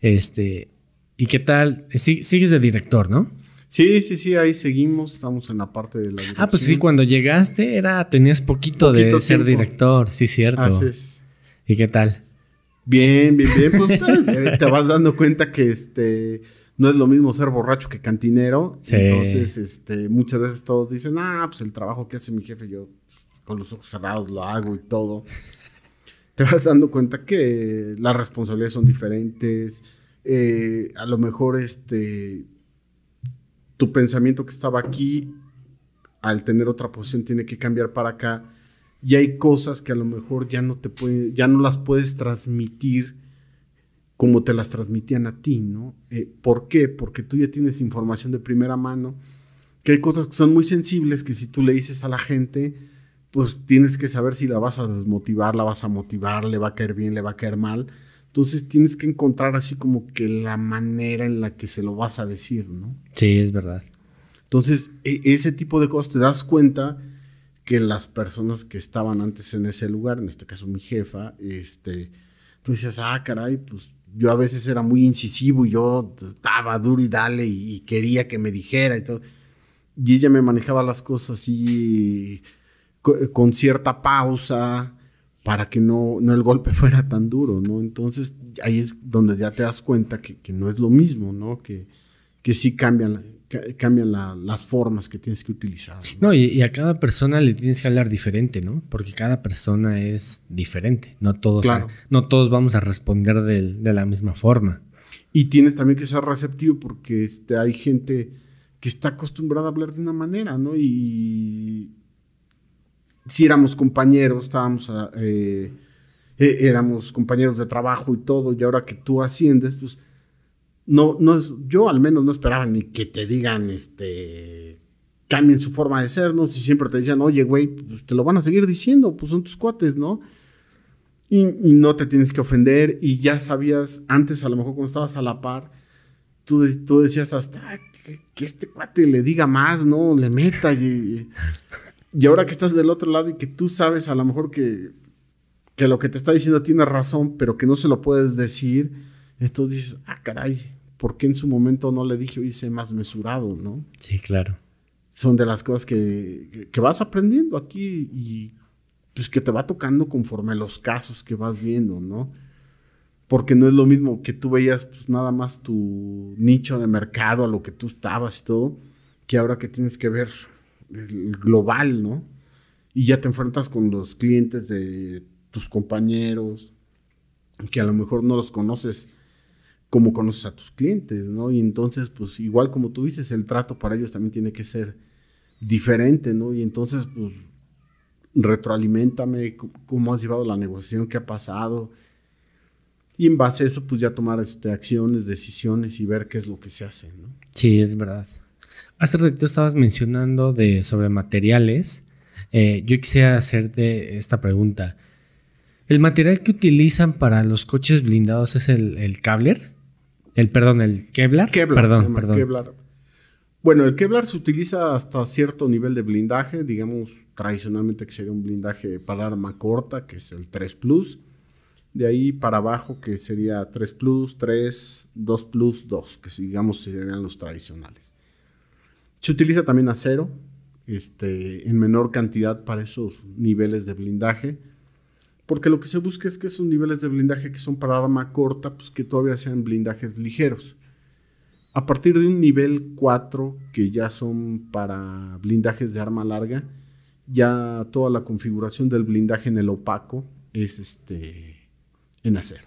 Este. ¿Y qué tal? sigues de director, ¿no? Sí, sí, sí, ahí seguimos, estamos en la parte de la Ah, pues sí, cuando llegaste era, tenías poquito, de ser director, sí, cierto. Así es. ¿Y qué tal? Bien, bien, bien, pues [laughs] eh, te, vas dando cuenta que este no es lo mismo ser borracho que cantinero. Entonces, este, muchas veces todos dicen, ah, pues el trabajo que hace mi jefe, yo con los ojos cerrados lo hago y todo. te vas dando cuenta que las responsabilidades son diferentes. Eh, a lo mejor este tu pensamiento que estaba aquí, al tener otra posición, tiene que cambiar para acá. Y hay cosas que a lo mejor ya no te pueden, ya no las puedes transmitir como te las transmitían a ti, ¿no? Eh, ¿Por qué? Porque tú ya tienes información de primera mano, que hay cosas que son muy sensibles que si tú le dices a la gente, pues tienes que saber si la vas a desmotivar, la vas a motivar, le va a caer bien, le va a caer mal entonces tienes que encontrar así como que la manera en la que se lo vas a decir, ¿no? Sí, es verdad. Entonces, e, ese tipo de cosas te das cuenta que las personas que estaban antes en ese lugar, en este caso mi jefa, este, tú dices, ah, caray, pues yo a veces era muy incisivo y yo estaba duro y dale y, quería que me dijera y todo. Y ella me manejaba las cosas así con cierta pausa, para que no, el golpe [laughs] fuera tan duro, ¿no? Entonces ahí es donde ya te das cuenta que, no es lo mismo, ¿no? Que, que sí cambian, cambian las formas que tienes que utilizar. No, y, a cada persona le tienes que hablar diferente, ¿no? Porque cada persona es diferente, no todos, no todos vamos a responder de, la misma forma. Y tienes también que ser receptivo porque este, hay gente que está acostumbrada a hablar de una manera, ¿no? Y si éramos compañeros, estábamos, eh, eh, éramos compañeros de trabajo y todo, y ahora que tú asciendes, pues, no, no es, yo al menos no esperaba ni que te digan, este, cambien su forma de ser, ¿no? Si siempre te decían, oye, güey, pues te lo van a seguir diciendo, pues son tus cuates, ¿no? Y, no te tienes que ofender y ya sabías, antes a lo mejor cuando estabas a la par, tú, tú decías hasta que, este cuate le diga más, ¿no? Le meta y y ahora que estás del otro lado y que tú sabes a lo mejor que, lo que te está diciendo tiene razón, pero que no se lo puedes decir, entonces dices, ah, caray, ¿por qué en su momento no le dije, hice más mesurado, no? Sí, claro. Son de las cosas que, que vas aprendiendo aquí y pues que te va tocando conforme los casos que vas viendo, ¿no? Porque no es lo mismo que tú veías pues, nada más tu nicho de mercado, a lo que tú estabas y todo, que ahora que tienes que ver global, ¿no? Y ya te enfrentas con los clientes de tus compañeros, que a lo mejor no los conoces como conoces a tus clientes, ¿no? Y entonces, pues igual como tú dices, el trato para ellos también tiene que ser diferente, ¿no? Y entonces, pues, retroalimentame cómo has llevado la negociación, qué ha pasado. Y en base a eso, pues ya tomar este, acciones, decisiones y ver qué es lo que se hace, ¿no? Sí, es verdad. Hace ratito estabas mencionando sobre materiales. Eh, yo quisiera hacerte esta pregunta. ¿El material que utilizan para los coches blindados es el, el El, perdón, el Kevlar. perdón, perdón. Bueno, el Kevlar se utiliza hasta cierto nivel de blindaje, digamos tradicionalmente que sería un blindaje para arma corta, que es el 3 Plus. De ahí para abajo, que sería 3 Plus, 3, 2 Plus, 2, que digamos serían los tradicionales. Se utiliza también acero, este, en menor cantidad para esos niveles de blindaje, porque lo que se busca es que esos niveles de blindaje que son para arma corta, pues que todavía sean blindajes ligeros. A partir de un nivel 4, que ya son para blindajes de arma larga, ya toda la configuración del blindaje en el opaco es este en acero.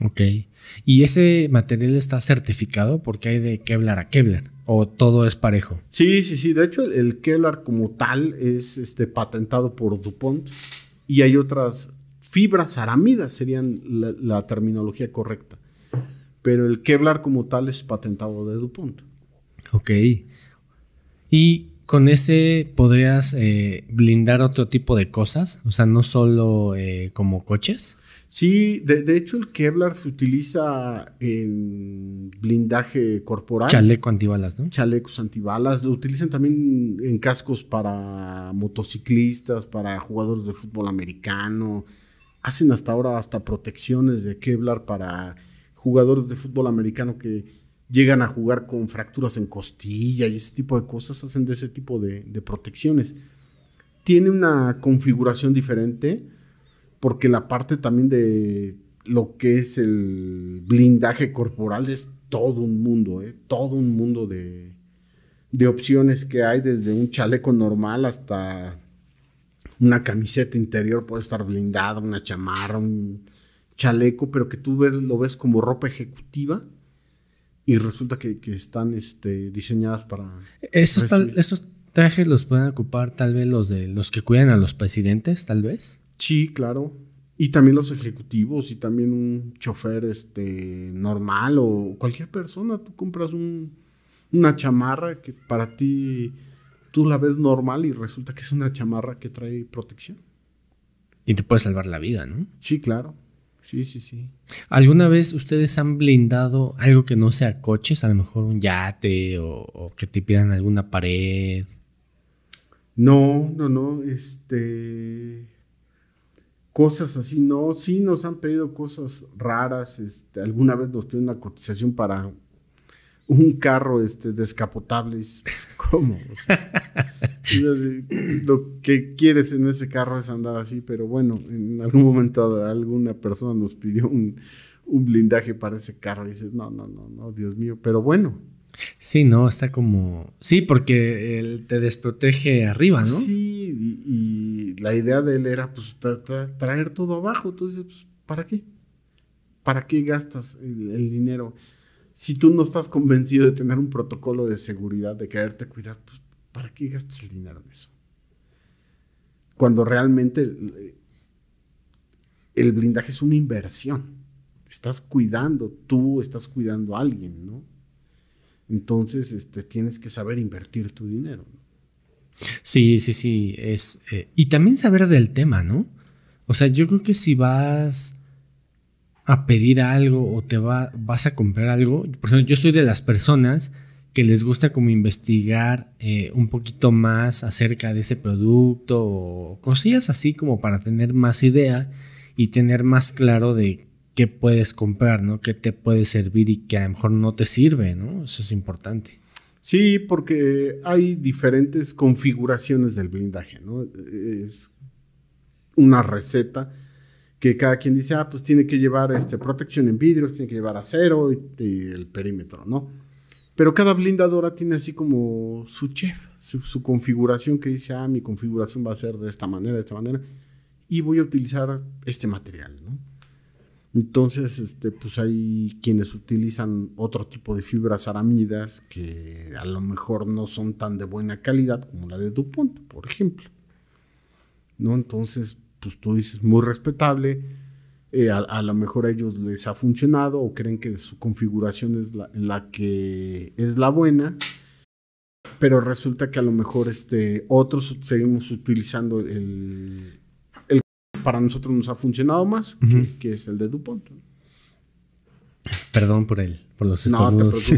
Ok. ¿Y ese material está certificado? Porque hay de Kevlar a Kevlar. ¿O todo es parejo? Sí, sí, sí. De hecho, el, Kevlar como tal es este, patentado por DuPont y hay otras fibras aramidas, serían la, terminología correcta. Pero el Kevlar como tal es patentado de DuPont. Ok. Y con ese podrías eh, blindar otro tipo de cosas, o sea, no solo eh, como coches. Sí, de, hecho el Kevlar se utiliza en blindaje corporal. Chaleco antibalas, ¿no? Chalecos antibalas. Lo utilizan también en cascos para motociclistas, para jugadores de fútbol americano. Hacen hasta ahora hasta protecciones de Kevlar para jugadores de fútbol americano que llegan a jugar con fracturas en costilla y ese tipo de cosas. Hacen de ese tipo de protecciones. Tiene una configuración diferente porque la parte también de lo que es el blindaje corporal es todo un mundo, ¿eh? todo un mundo de, opciones que hay, desde un chaleco normal hasta una camiseta interior, puede estar blindada, una chamarra, un chaleco, pero que tú lo ves como ropa ejecutiva y resulta que, están este, diseñadas para... Esos, esos trajes los pueden ocupar tal vez los, de, los que cuidan a los presidentes, tal vez. Sí, claro. Y también los ejecutivos y también un chofer este, normal o cualquier persona. Tú compras una chamarra que para ti tú la ves normal y resulta que es una chamarra que trae protección. Y te puede salvar la vida, ¿no? Sí, claro. Sí, sí, sí. ¿Alguna vez ustedes han blindado algo que no sea coches? A lo mejor un yate o, o que te pidan alguna pared. No, no, no. Este cosas así, no, sí nos han pedido cosas raras, este, alguna vez nos pidió una cotización para un carro este, descapotable. [laughs] ¿Cómo? lo que quieres en ese carro es andar así, pero bueno, en algún momento alguna persona nos pidió un, un blindaje para ese carro y dices, no, no, no, no, Dios mío, pero bueno, Sí, no, está como. Sí, porque él te desprotege arriba, ¿no? Sí, y, la idea de él era pues traer todo abajo. Entonces, pues, ¿para qué? ¿Para qué gastas el, dinero? Si tú no estás convencido de tener un protocolo de seguridad, de quererte cuidar, pues, ¿para qué gastas el dinero en eso? Cuando realmente el blindaje es una inversión. Estás cuidando, tú estás cuidando a alguien, ¿no? Entonces, este, tienes que saber invertir tu dinero. Sí, sí, sí. Es, eh, y también saber del tema, ¿no? O sea, yo creo que si vas a pedir algo o te va, vas a comprar algo, por ejemplo, yo soy de las personas que les gusta como investigar eh, un poquito más acerca de ese producto o cosillas así como para tener más idea y tener más claro de qué puedes comprar, ¿no? Que te puede servir y que a lo mejor no te sirve, ¿no? Eso es importante. Sí, porque hay diferentes configuraciones del blindaje, ¿no? Es una receta que cada quien dice, ah, pues tiene que llevar este, protección en vidrios, tiene que llevar acero y, y el perímetro, ¿no? Pero cada blindadora tiene así como su chef, su, su, configuración que dice, ah, mi configuración va a ser de esta manera, de esta manera, y voy a utilizar este material, ¿no? Entonces, este, pues hay quienes utilizan otro tipo de fibras aramidas que a lo mejor no son tan de buena calidad como la de DuPont, por ejemplo. ¿No? Entonces, pues tú dices, muy respetable, eh, a, lo mejor a ellos les ha funcionado o creen que su configuración es la, la, que es la buena, pero resulta que a lo mejor este, otros seguimos utilizando el, para nosotros nos ha funcionado más, que, es el de DuPont. Perdón por él por los estornudos. [laughs]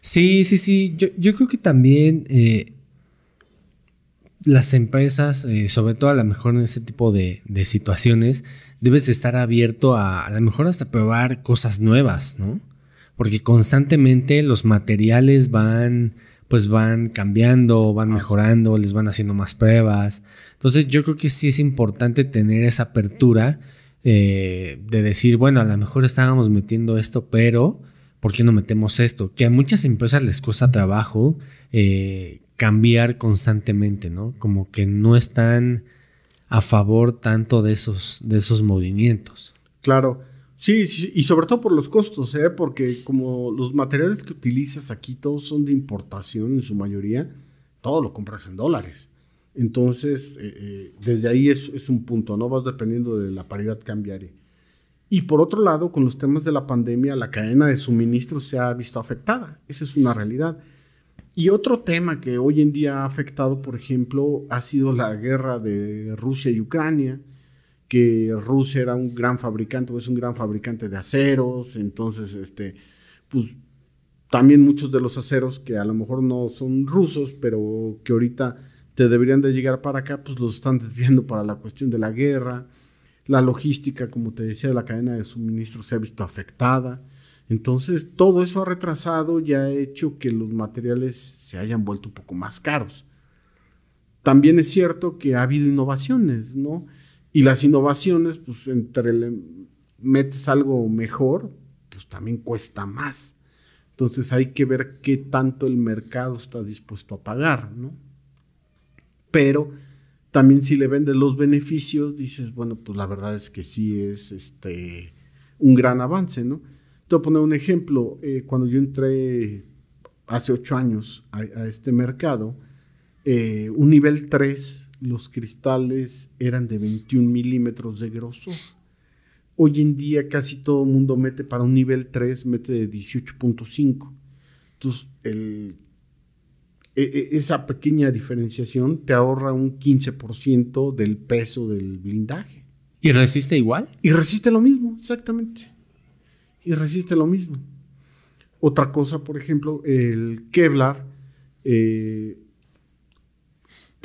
sí, sí, sí. Yo, creo que también eh, las empresas, eh, sobre todo a lo mejor en ese tipo de, situaciones, debes estar abierto a a lo mejor hasta probar cosas nuevas, ¿no? Porque constantemente los materiales van pues van cambiando, van ah. mejorando, les van haciendo más pruebas. Entonces yo creo que sí es importante tener esa apertura eh, de decir, bueno, a lo mejor estábamos metiendo esto, pero ¿por qué no metemos esto? Que a muchas empresas les cuesta trabajo eh, cambiar constantemente, ¿no? Como que no están a favor tanto de esos, de esos movimientos. Claro. Sí, y sobre todo por los costos, ¿eh? porque como los materiales que utilizas aquí todos son de importación en su mayoría, todo lo compras en dólares. Entonces, eh, eh, desde ahí es, es, un punto, ¿no? Vas dependiendo de la paridad cambiaria. Y por otro lado, con los temas de la pandemia, la cadena de suministro se ha visto afectada. Esa es una realidad. Y otro tema que hoy en día ha afectado, por ejemplo, ha sido la guerra de Rusia y Ucrania que Rusia era un gran fabricante o es pues, un gran fabricante de aceros, entonces, este, pues también muchos de los aceros que a lo mejor no son rusos, pero que ahorita te deberían de llegar para acá, pues los están desviando para la cuestión de la guerra, la logística, como te decía, la cadena de suministro se ha visto afectada. Entonces, todo eso ha retrasado y ha hecho que los materiales se hayan vuelto un poco más caros. También es cierto que ha habido innovaciones, ¿no? Y las innovaciones, pues entre le metes algo mejor, pues también cuesta más. Entonces hay que ver qué tanto el mercado está dispuesto a pagar, ¿no? Pero también si le vendes los beneficios, dices, bueno, pues la verdad es que sí es este, un gran avance, ¿no? Te voy a poner un ejemplo. Eh, cuando yo entré hace ocho años a, este mercado, eh, un nivel 3 los cristales eran de 21 milímetros de grosor. Hoy en día casi todo el mundo mete para un nivel 3, mete de 18.5. Entonces, el, e, e, esa pequeña diferenciación te ahorra un 15% del peso del blindaje. ¿Y resiste igual? Y resiste lo mismo, exactamente. Y resiste lo mismo. Otra cosa, por ejemplo, el Kevlar. Eh,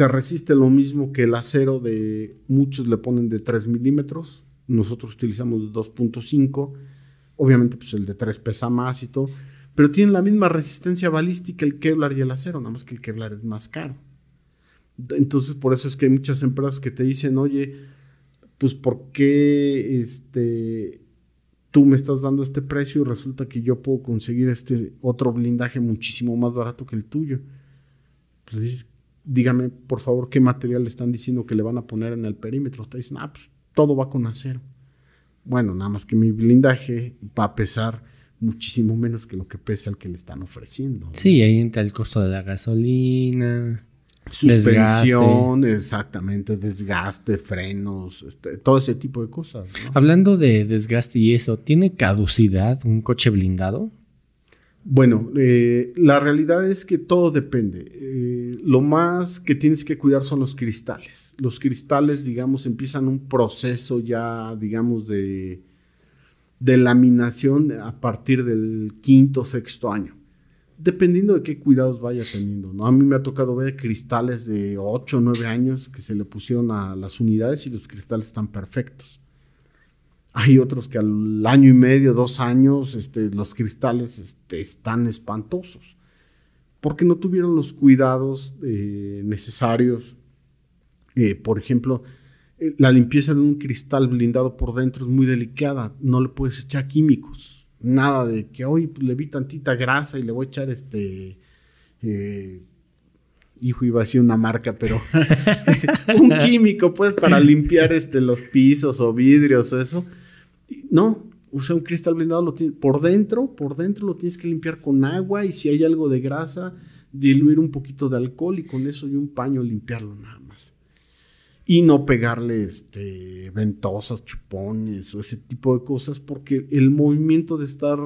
resiste lo mismo que el acero de muchos le ponen de 3 milímetros, nosotros utilizamos 2.5, obviamente pues el de 3 pesa más y todo, pero tiene la misma resistencia balística el Kevlar y el acero, nada más que el Kevlar es más caro. Entonces por eso es que hay muchas empresas que te dicen, oye, pues ¿por qué este, tú me estás dando este precio y resulta que yo puedo conseguir este otro blindaje muchísimo más barato que el tuyo? Pues dígame, por favor, qué material le están diciendo que le van a poner en el perímetro. Te dicen, ah, pues todo va con acero. Bueno, nada más que mi blindaje va a pesar muchísimo menos que lo que pesa el que le están ofreciendo. Sí, ahí entra el costo de la gasolina. Suspensión, exactamente, desgaste, frenos, este, todo ese tipo de cosas. Hablando de desgaste y eso, ¿tiene caducidad un coche blindado? Bueno, eh, la realidad es que todo depende. Eh, lo más que tienes que cuidar son los cristales. Los cristales, digamos, empiezan un proceso ya, digamos, de, laminación a partir del quinto, sexto año. Dependiendo de qué cuidados vaya teniendo, ¿no? A mí me ha tocado ver cristales de ocho o nueve años que se le pusieron a las unidades y los cristales están perfectos. Hay otros que al año y medio, dos años, este, los cristales este, están espantosos, porque no tuvieron los cuidados eh, necesarios. Eh, por ejemplo, eh, la limpieza de un cristal blindado por dentro es muy delicada, no le puedes echar químicos, nada de que hoy pues, le vi tantita grasa y le voy a echar este hijo iba a decir una marca, pero [laughs] un químico pues para limpiar este los pisos o vidrios o eso, no, o un cristal blindado lo tienes por dentro, por dentro lo tienes que limpiar con agua y si hay algo de grasa, diluir un poquito de alcohol y con eso y un paño limpiarlo nada más. Y no pegarle este, ventosas, chupones o ese tipo de cosas porque el movimiento de estar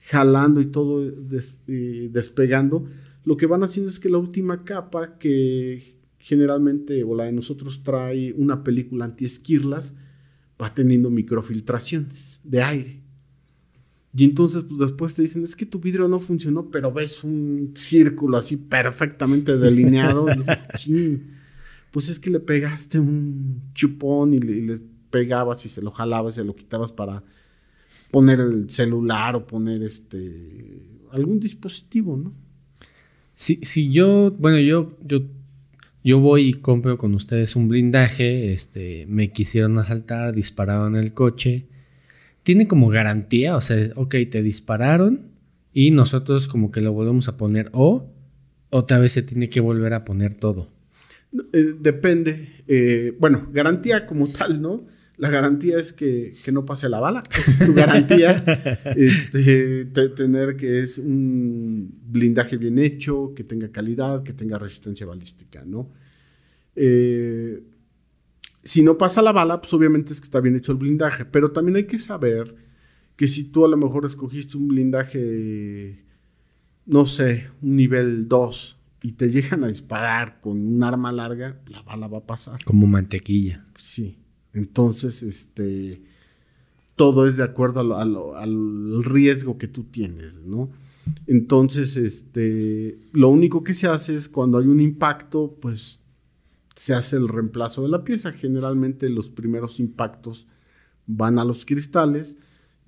jalando y todo eh, despegando, lo que van haciendo es que la última capa que generalmente o la de nosotros trae una película anti-esquirlas, va teniendo microfiltraciones de aire. Y entonces pues, después te dicen, es que tu vidrio no funcionó, pero ves un círculo así perfectamente delineado. [laughs] pues es que le pegaste un chupón y le, pegabas y se lo jalabas, Y se lo quitabas para poner el celular o poner este algún dispositivo, ¿no? Si, si yo, bueno, yo, yo yo voy y compro con ustedes un blindaje, este, me quisieron asaltar, dispararon el coche. Tiene como garantía, o sea, ok, te dispararon y nosotros como que lo volvemos a poner o otra vez se tiene que volver a poner todo. Eh, depende, eh, bueno, garantía como tal, ¿no? la garantía es que, que no pase la bala. Esa es tu garantía. [laughs] Este, tener que es un blindaje bien hecho, que tenga calidad, que tenga resistencia balística, ¿no? Eh, si no pasa la bala, pues obviamente es que está bien hecho el blindaje, pero también hay que saber que si tú a lo mejor escogiste un blindaje, no sé, un nivel 2 y te llegan a disparar con un arma larga, la bala va a pasar. Como mantequilla. Sí. Entonces, este, todo es de acuerdo al riesgo que tú tienes, ¿no? Entonces, este, lo único que se hace es cuando hay un impacto, pues se hace el reemplazo de la pieza. Generalmente los primeros impactos van a los cristales,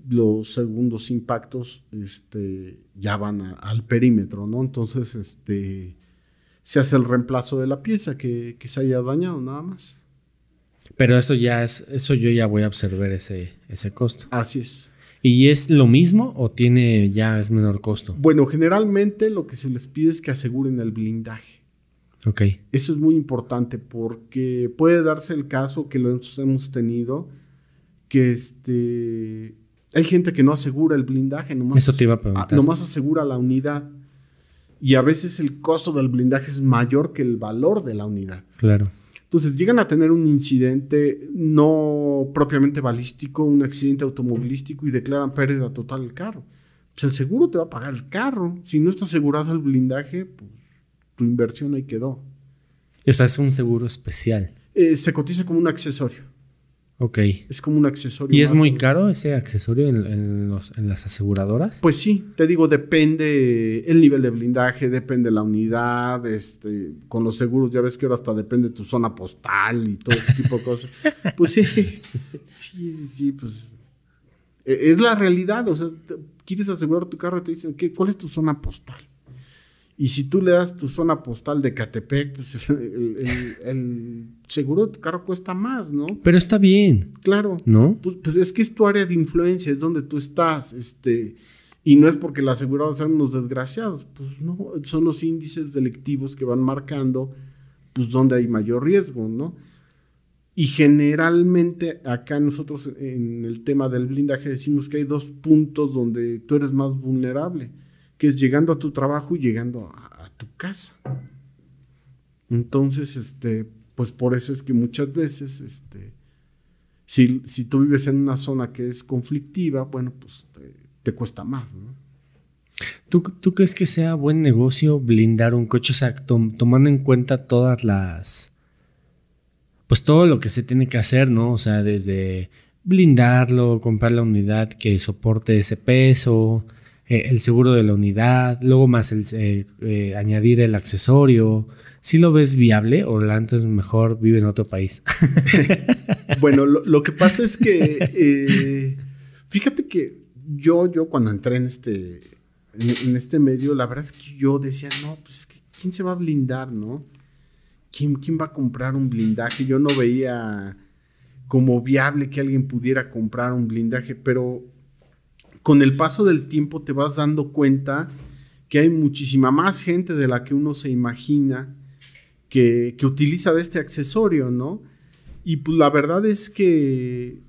los segundos impactos este, ya van al perímetro, ¿no? Entonces, este, se hace el reemplazo de la pieza que se haya dañado, nada más. Pero eso ya es, eso yo ya voy a observar ese, ese costo. Así es. ¿Y es lo mismo o tiene ya es menor costo? Bueno, generalmente lo que se les pide es que aseguren el blindaje. Ok. Eso es muy importante porque puede darse el caso que lo hemos tenido que este hay gente que no asegura el blindaje, nomás, Eso nomás asegura la unidad. Y a veces el costo del blindaje es mayor que el valor de la unidad. Claro. Entonces llegan a tener un incidente no propiamente balístico, un accidente automovilístico y declaran pérdida total el carro. el seguro te va a pagar el carro. Si no está asegurado el blindaje, pues tu inversión ahí quedó. sea, es un seguro especial. Eh, se cotiza como un accesorio. Ok. Es como un accesorio. ¿Y es muy caro ese accesorio en, en, las aseguradoras? Pues sí, te digo, depende el nivel de blindaje, depende la unidad, este, con los seguros, ya ves que ahora hasta depende tu zona postal y todo tipo de cosas. [laughs] Pues sí, sí, sí, sí, pues e, es la realidad, o sea, quieres asegurar tu carro y te dicen, ¿qué, ¿cuál es tu zona postal? Y si tú le das tu zona postal de Catepec, pues el, el, seguro de tu carro cuesta más, ¿no? Pero está bien. Claro. ¿No? Pues, pues, es que es tu área de influencia, es donde tú estás. Este, y no es porque los asegurados sean unos desgraciados. Pues no, son los índices delictivos que van marcando, pues donde hay mayor riesgo, ¿no? Y generalmente acá nosotros en el tema del blindaje decimos que hay dos puntos donde tú eres más vulnerable que es llegando a tu trabajo y llegando a, tu casa. Entonces, este, pues por eso es que muchas veces, este, si, tú vives en una zona que es conflictiva, bueno, pues te, cuesta más, ¿no? ¿Tú, crees que sea buen negocio blindar un coche? O sea, tomando en cuenta todas las. Pues todo lo que se tiene que hacer, ¿no? O sea, desde blindarlo, comprar la unidad que soporte ese peso, eh, el seguro de la unidad, luego más el, eh, eh, añadir el accesorio. Si lo ves viable o antes mejor vive en otro país? [laughs] bueno, lo, que pasa es que fíjate que yo, yo cuando entré en este, en, este medio, la verdad es que yo decía, no, pues ¿quién se va a blindar, no? ¿Quién, ¿Quién va a comprar un blindaje? Yo no veía como viable que alguien pudiera comprar un blindaje, pero con el paso del tiempo te vas dando cuenta que hay muchísima más gente de la que uno se imagina que, utiliza de este accesorio, ¿no? Y pues la verdad es que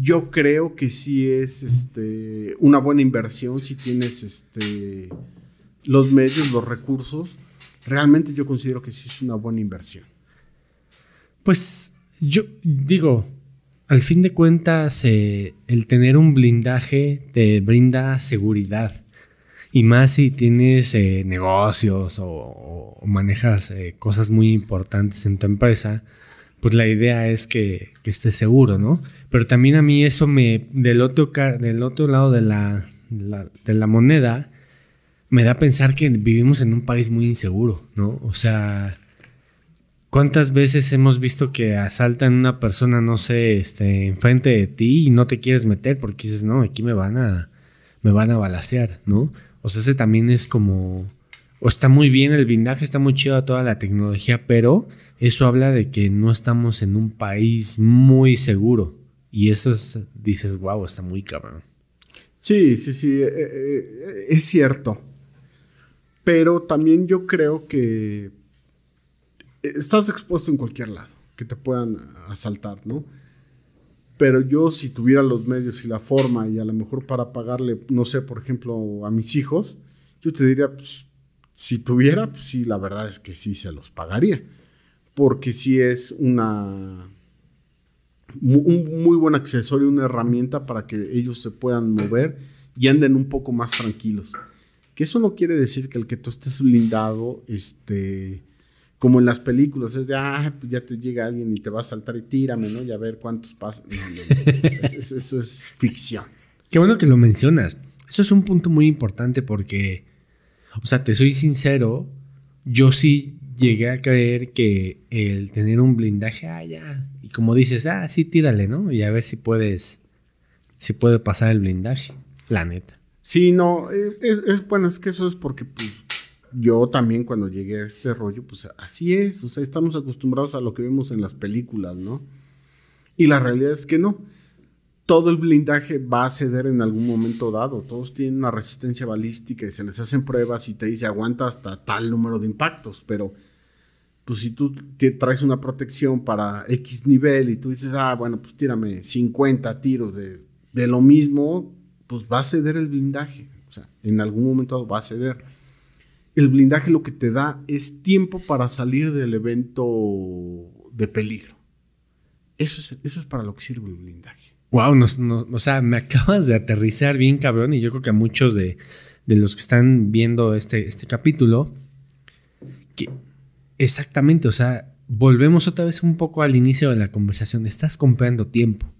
yo creo que sí es este, una buena inversión si tienes este, los medios, los recursos. Realmente yo considero que sí es una buena inversión. Pues yo digo, al fin de cuentas, eh, el tener un blindaje te brinda seguridad. Y más si tienes eh, negocios o, manejas eh, cosas muy importantes en tu empresa, pues la idea es que, estés seguro, ¿no? Pero también a mí eso me, del otro, del otro lado de la, la, de la moneda, me da a pensar que vivimos en un país muy inseguro, ¿no? O sea, ¿Cuántas veces hemos visto que asaltan a una persona, no sé, este, enfrente de ti y no te quieres meter porque dices, no, aquí me van a, me van a balasear, ¿no? O sea, ese también es como, o está muy bien el blindaje, está muy chido toda la tecnología, pero eso habla de que no estamos en un país muy seguro. Y eso dices, wow, está muy cabrón. Sí, sí, sí, eh, eh, eh, es cierto. Pero también yo creo que estás expuesto en cualquier lado, que te puedan asaltar, ¿no? Pero yo si tuviera los medios y la forma y a lo mejor para pagarle, no sé, por ejemplo, a mis hijos, yo te diría, pues, si tuviera, pues sí, la verdad es que sí se los pagaría, porque sí es una un muy buen accesorio, una herramienta para que ellos se puedan mover y anden un poco más tranquilos. Que eso no quiere decir que el que tú estés blindado, este, como en las películas, es de, ah, pues ya te llega alguien y te va a saltar y tírame, ¿no? Y a ver cuántos pasan. eso, es, ficción. Qué bueno que lo mencionas. Eso es un punto muy importante porque, o sea, te soy sincero, yo sí llegué a creer que el tener un blindaje, ah, ya, y como dices, ah, sí, tírale, ¿no? Y a ver si puedes, si puede pasar el blindaje, la neta. Sí, no, eh, es, es bueno, es que eso es porque, pues, yo también cuando llegué a este rollo, pues así es, o sea, estamos acostumbrados a lo que vemos en las películas, ¿no? Y la realidad es que no. Todo el blindaje va a ceder en algún momento dado. Todos tienen una resistencia balística y se les hacen pruebas y te dice aguanta hasta tal número de impactos, pero pues si tú te traes una protección para X nivel y tú dices, ah, bueno, pues tírame 50 tiros de, de lo mismo, pues va a ceder el blindaje. O sea, en algún momento va a ceder el blindaje lo que te da es tiempo para salir del evento de peligro. Eso es, eso es para lo que sirve el blindaje. Wow, nos, o sea, me [laughs] acabas de aterrizar bien cabrón y yo creo que a muchos de, los que están viendo este, este capítulo, que exactamente, o sea, volvemos otra vez un poco al inicio de la conversación, estás comprando tiempo,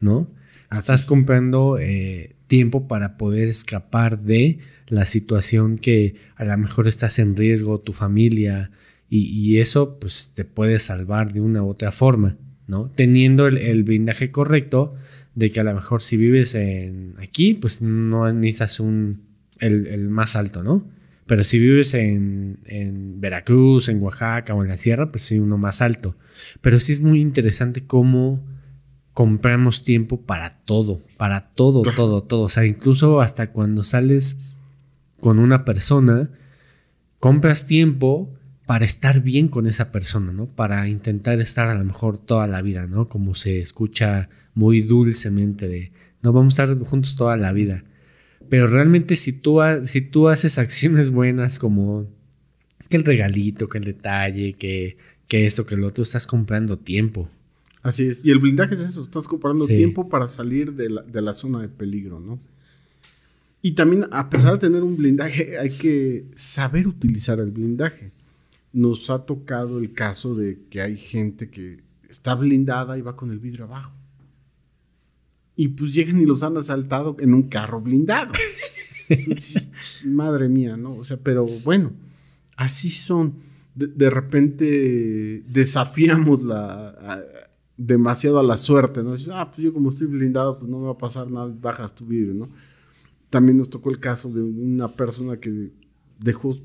¿no? estás comprando eh, tiempo para poder escapar de la situación que a lo mejor estás en riesgo, tu familia, y, eso pues te puede salvar de una u otra forma, ¿no? Teniendo el, blindaje correcto de que a lo mejor si vives en aquí, pues no necesitas un, el, más alto, ¿no? Pero si vives en, en, Veracruz, en Oaxaca o en la sierra, pues sí, uno más alto. Pero sí es muy interesante cómo compramos tiempo para todo, para todo, todo, todo. O sea, incluso hasta cuando sales con una persona, compras tiempo para estar bien con esa persona, ¿no? Para intentar estar a lo mejor toda la vida, ¿no? Como se escucha muy dulcemente de, no vamos a estar juntos toda la vida. Pero realmente si tú, haces acciones buenas como que el regalito, que el detalle, que, que esto, que lo otro, estás comprando tiempo. Así es. Y el blindaje es eso. Estás comprando tiempo para salir de la, zona de peligro, ¿no? Y también, a pesar de tener un blindaje, hay que saber utilizar el blindaje. Nos ha tocado el caso de que hay gente que está blindada y va con el vidrio abajo. Y pues llegan y los han asaltado en un carro blindado. [laughs] madre mía, ¿no? O sea, pero bueno, así son. De, repente desafiamos la, demasiado a la suerte, ¿no? ah, pues yo como estoy blindado, pues no me va a pasar nada, bajas tu vidrio, ¿no? También nos tocó el caso de una persona que dejó,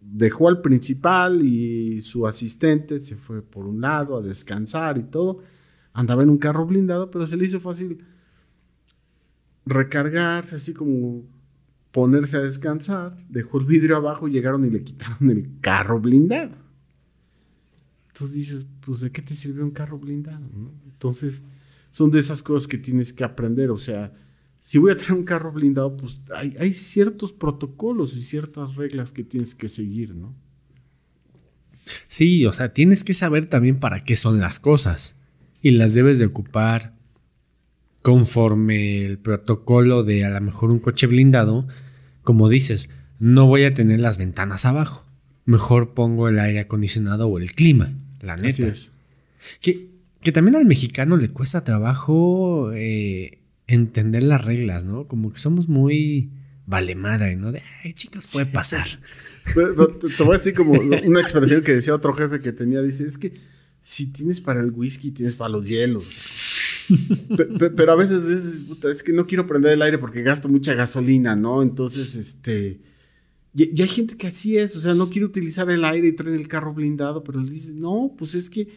dejó al principal y su asistente se fue por un lado a descansar y todo. Andaba en un carro blindado, pero se le hizo fácil recargarse, así como ponerse a descansar. Dejó el vidrio abajo, llegaron y le quitaron el carro blindado. Entonces dices, pues ¿de qué te sirve un carro blindado? Entonces son de esas cosas que tienes que aprender. O sea, si voy a tener un carro blindado, pues hay, hay ciertos protocolos y ciertas reglas que tienes que seguir, ¿no? Sí, o sea, tienes que saber también para qué son las cosas y las debes de ocupar conforme el protocolo de a lo mejor un coche blindado, como dices, no voy a tener las ventanas abajo, mejor pongo el aire acondicionado o el clima. La neta. Que, que también al mexicano le cuesta trabajo eh, entender las reglas, ¿no? Como que somos muy vale madre, ¿no? De, ay, chicos, puede pasar. Pero, así como [laughs] una expresión que decía otro jefe que tenía, dice, es que si tienes para el whisky, tienes para los hielos. pero, a veces es que no quiero prender el aire porque gasto mucha gasolina, ¿no? Entonces, este y, hay gente que así es, o sea, no quiere utilizar el aire y trae el carro blindado, pero le dice, no, pues es que, en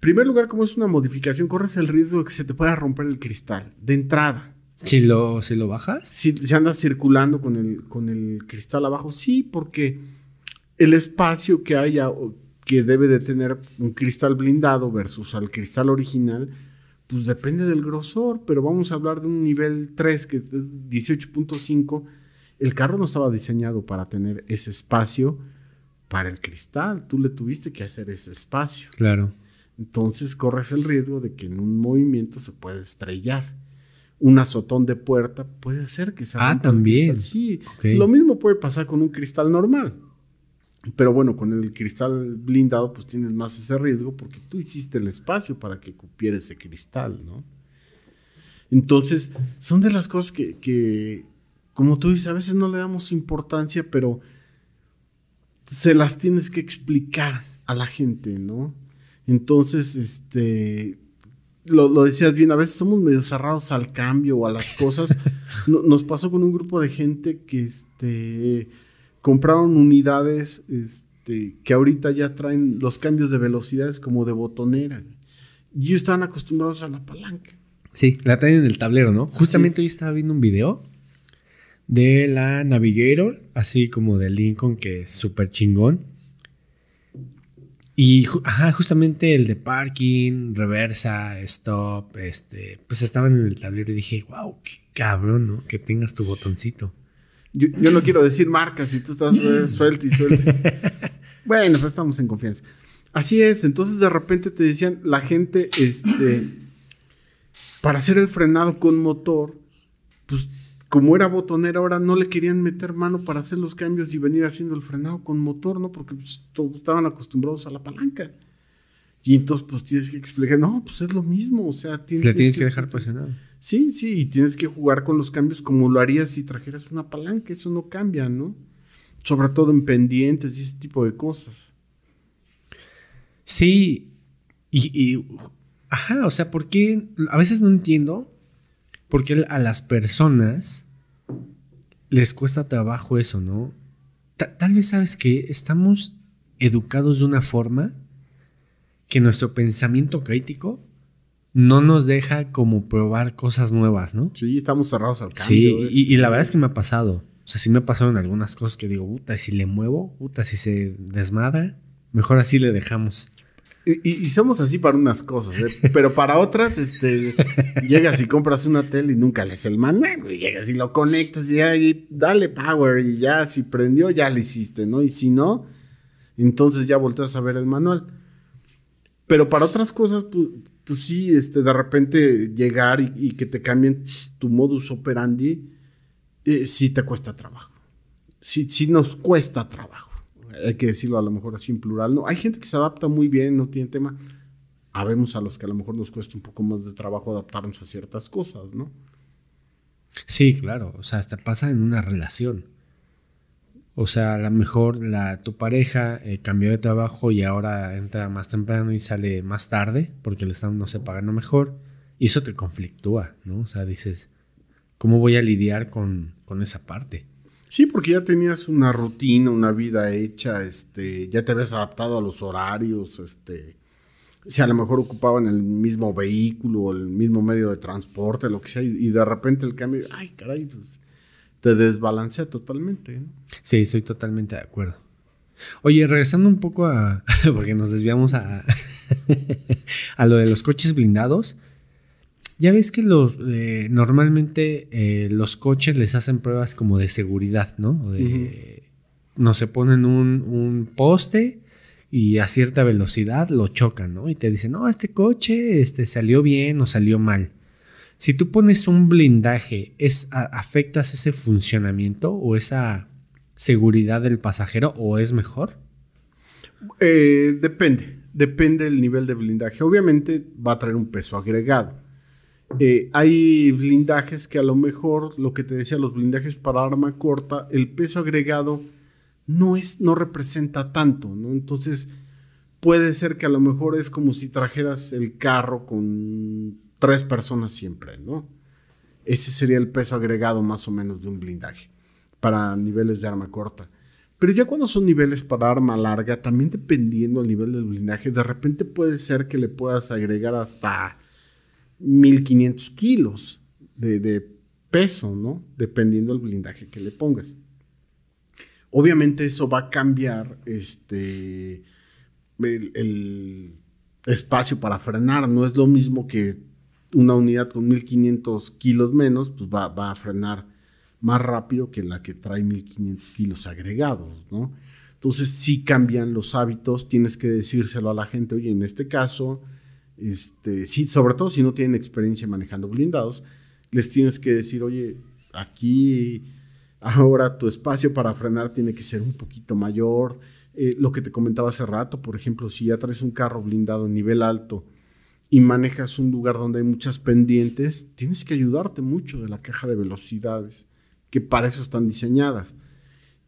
primer lugar, como es una modificación, corres el riesgo de que se te pueda romper el cristal de entrada. Si lo, lo bajas. Si, andas circulando con el, con el cristal abajo, sí, porque el espacio que haya que debe de tener un cristal blindado versus al cristal original, pues depende del grosor, pero vamos a hablar de un nivel 3 que es 18.5 el carro no estaba diseñado para tener ese espacio para el cristal. Tú le tuviste que hacer ese espacio. Claro. Entonces corres el riesgo de que en un movimiento se puede estrellar. Un azotón de puerta puede hacer que se Ah, también. Sí. Lo mismo puede pasar con un cristal normal. Pero bueno, con el cristal blindado, pues tienes más ese riesgo porque tú hiciste el espacio para que cupiera ese cristal, ¿no? Entonces, son de las cosas que, que como tú dices, a veces no le damos importancia, pero se las tienes que explicar a la gente, ¿no? Entonces, este, lo, decías bien, a veces somos medio cerrados al cambio o a las cosas. [laughs] nos pasó con un grupo de gente que, este, compraron unidades, este, que ahorita ya traen los cambios de velocidades como de botonera. Y ellos estaban acostumbrados a la palanca. Sí, la traen en el tablero, ¿no? Justamente yo hoy estaba viendo un video de la Navigator, así como de Lincoln, que es súper chingón. Y ajá, justamente el de parking, reversa, stop, este, pues estaban en el tablero y dije, wow, qué cabrón, ¿no? Que tengas tu botoncito. Yo, no quiero decir marcas, si tú estás eh, [laughs] suelto y suelto... bueno, pues estamos en confianza. Así es, entonces de repente te decían, la gente, este, para hacer el frenado con motor, pues como era botonera, ahora no le querían meter mano para hacer los cambios y venir haciendo el frenado con motor, ¿no? Porque pues, todos estaban acostumbrados a la palanca. Y entonces, pues tienes que explicar, no, pues es lo mismo, o sea, tienes, Te tienes que, dejar presionado. Sí, sí, y tienes que jugar con los cambios como lo harías si trajeras una palanca, eso no cambia, ¿no? Sobre todo en pendientes y ese tipo de cosas. Sí, y, y ajá, o sea, ¿por qué? A veces no entiendo porque a las personas les cuesta trabajo eso, ¿no? tal vez sabes que estamos educados de una forma que nuestro pensamiento crítico no nos deja como probar cosas nuevas, ¿no? Sí, estamos cerrados al cambio. Sí, y, la ¿eh? verdad es que me ha pasado. O sea, sí me ha pasado en algunas cosas que digo, puta, si le muevo, puta, si se desmadra, mejor así le dejamos. Y, somos así para unas cosas, ¿eh? [laughs] pero para otras, este, llegas y compras una tele y nunca lees el manual, Y llegas y lo conectas y dale power y ya, si prendió, ya le hiciste, ¿no? Y si no, entonces ya volteas a ver el manual. Pero para otras cosas, pues, sí, este, de repente llegar y, que te cambien tu modus operandi, eh, sí te cuesta trabajo. sí nos cuesta trabajo hay que decirlo a lo mejor así en plural, ¿no? Hay gente que se adapta muy bien, no tiene tema. Habemos a los que a lo mejor nos cuesta un poco más de trabajo adaptarnos a ciertas cosas, ¿no? Sí, claro, o sea, hasta pasa en una relación. O sea, a lo mejor la, tu pareja eh, cambió de trabajo y ahora entra más temprano y sale más tarde porque le están, no se sé, pagando mejor. Y eso te conflictúa, ¿no? O sea, dices, ¿cómo voy a lidiar con, con esa parte? Sí, porque ya tenías una rutina, una vida hecha, este, ya te habías adaptado a los horarios, este, si a lo mejor ocupaban el mismo vehículo, o el mismo medio de transporte, lo que sea, y, de repente el cambio, ay, caray, pues, te desbalancea totalmente. Sí, estoy totalmente de acuerdo. Oye, regresando un poco a, [laughs] porque nos desviamos a, [laughs] a lo de los coches blindados, ya ves que los eh, normalmente eh, los coches les hacen pruebas como de seguridad, ¿no? No se ponen un, poste y a cierta velocidad lo chocan, ¿no? Y te dicen, no, este coche este, salió bien o salió mal. Si tú pones un blindaje, ¿es, ¿afectas ese funcionamiento o esa seguridad del pasajero o es mejor? Eh, depende, depende del nivel de blindaje. Obviamente va a traer un peso agregado. Eh, hay blindajes que a lo mejor, lo que te decía, los blindajes para arma corta, el peso agregado no, es, no representa tanto, ¿no? Entonces, puede ser que a lo mejor es como si trajeras el carro con tres personas siempre, ¿no? Ese sería el peso agregado más o menos de un blindaje para niveles de arma corta. Pero ya cuando son niveles para arma larga, también dependiendo del nivel del blindaje, de repente puede ser que le puedas agregar hasta 1500 kilos de, peso, ¿no? Dependiendo del blindaje que le pongas. Obviamente eso va a cambiar este, el, espacio para frenar. No es lo mismo que una unidad con 1500 kilos menos, pues va, va, a frenar más rápido que la que trae 1500 kilos agregados, ¿no? Entonces si cambian los hábitos, tienes que decírselo a la gente, oye, en este caso, este, sobre todo si no tienen experiencia manejando blindados, les tienes que decir, oye, aquí ahora tu espacio para frenar tiene que ser un poquito mayor. Eh, lo que te comentaba hace rato, por ejemplo, si ya traes un carro blindado a nivel alto y manejas un lugar donde hay muchas pendientes, tienes que ayudarte mucho de la caja de velocidades, que para eso están diseñadas.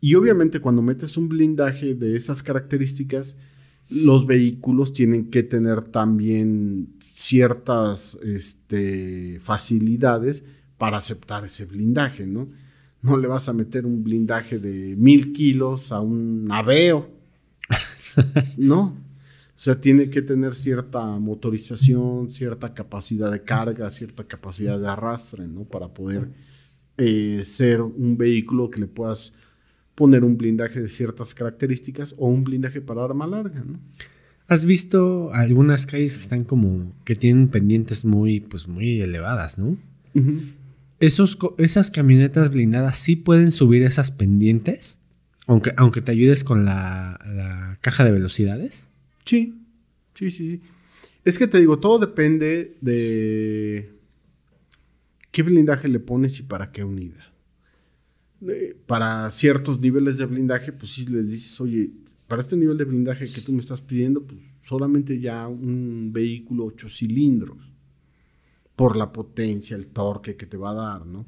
Y obviamente cuando metes un blindaje de esas características, los vehículos tienen que tener también ciertas este, facilidades para aceptar ese blindaje, ¿no? No le vas a meter un blindaje de mil kilos a un aveo, [laughs] ¿no? O sea, tiene que tener cierta motorización, cierta capacidad de carga, cierta capacidad de arrastre, ¿no? Para poder eh, ser un vehículo que le puedas poner un blindaje de ciertas características o un blindaje para arma larga, ¿no? ¿Has visto algunas calles que están como que tienen pendientes muy pues muy elevadas, ¿no? Esos, esas camionetas blindadas sí pueden subir esas pendientes, aunque, aunque te ayudes con la, la caja de velocidades. Sí, sí, sí, sí. Es que te digo, todo depende de qué blindaje le pones y para qué unidad para ciertos niveles de blindaje, pues si les dices, oye, para este nivel de blindaje que tú me estás pidiendo, pues solamente ya un vehículo Ocho cilindros, por la potencia, el torque que te va a dar, ¿no?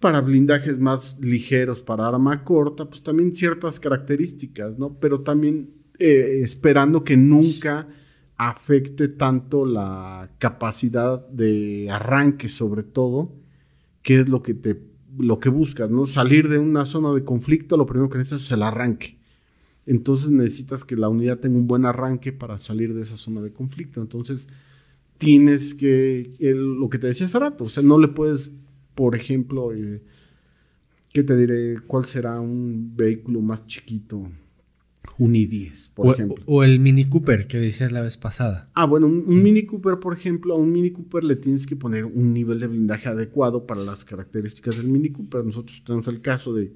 Para blindajes más ligeros, para arma corta, pues también ciertas características, ¿no? Pero también eh, esperando que nunca afecte tanto la capacidad de arranque, sobre todo, que es lo que te lo que buscas, ¿no? Salir de una zona de conflicto, lo primero que necesitas es el arranque. Entonces necesitas que la unidad tenga un buen arranque para salir de esa zona de conflicto. Entonces tienes que, lo que te decía hace rato, o sea, no le puedes, por ejemplo, eh, ¿qué te diré? ¿Cuál será un vehículo más chiquito? Un i10, por ejemplo. O el Mini Cooper que decías la vez pasada. Ah, bueno, un, mm. Mini Cooper, por ejemplo, a un Mini Cooper le tienes que poner un nivel de blindaje adecuado para las características del Mini Cooper. Nosotros tenemos el caso de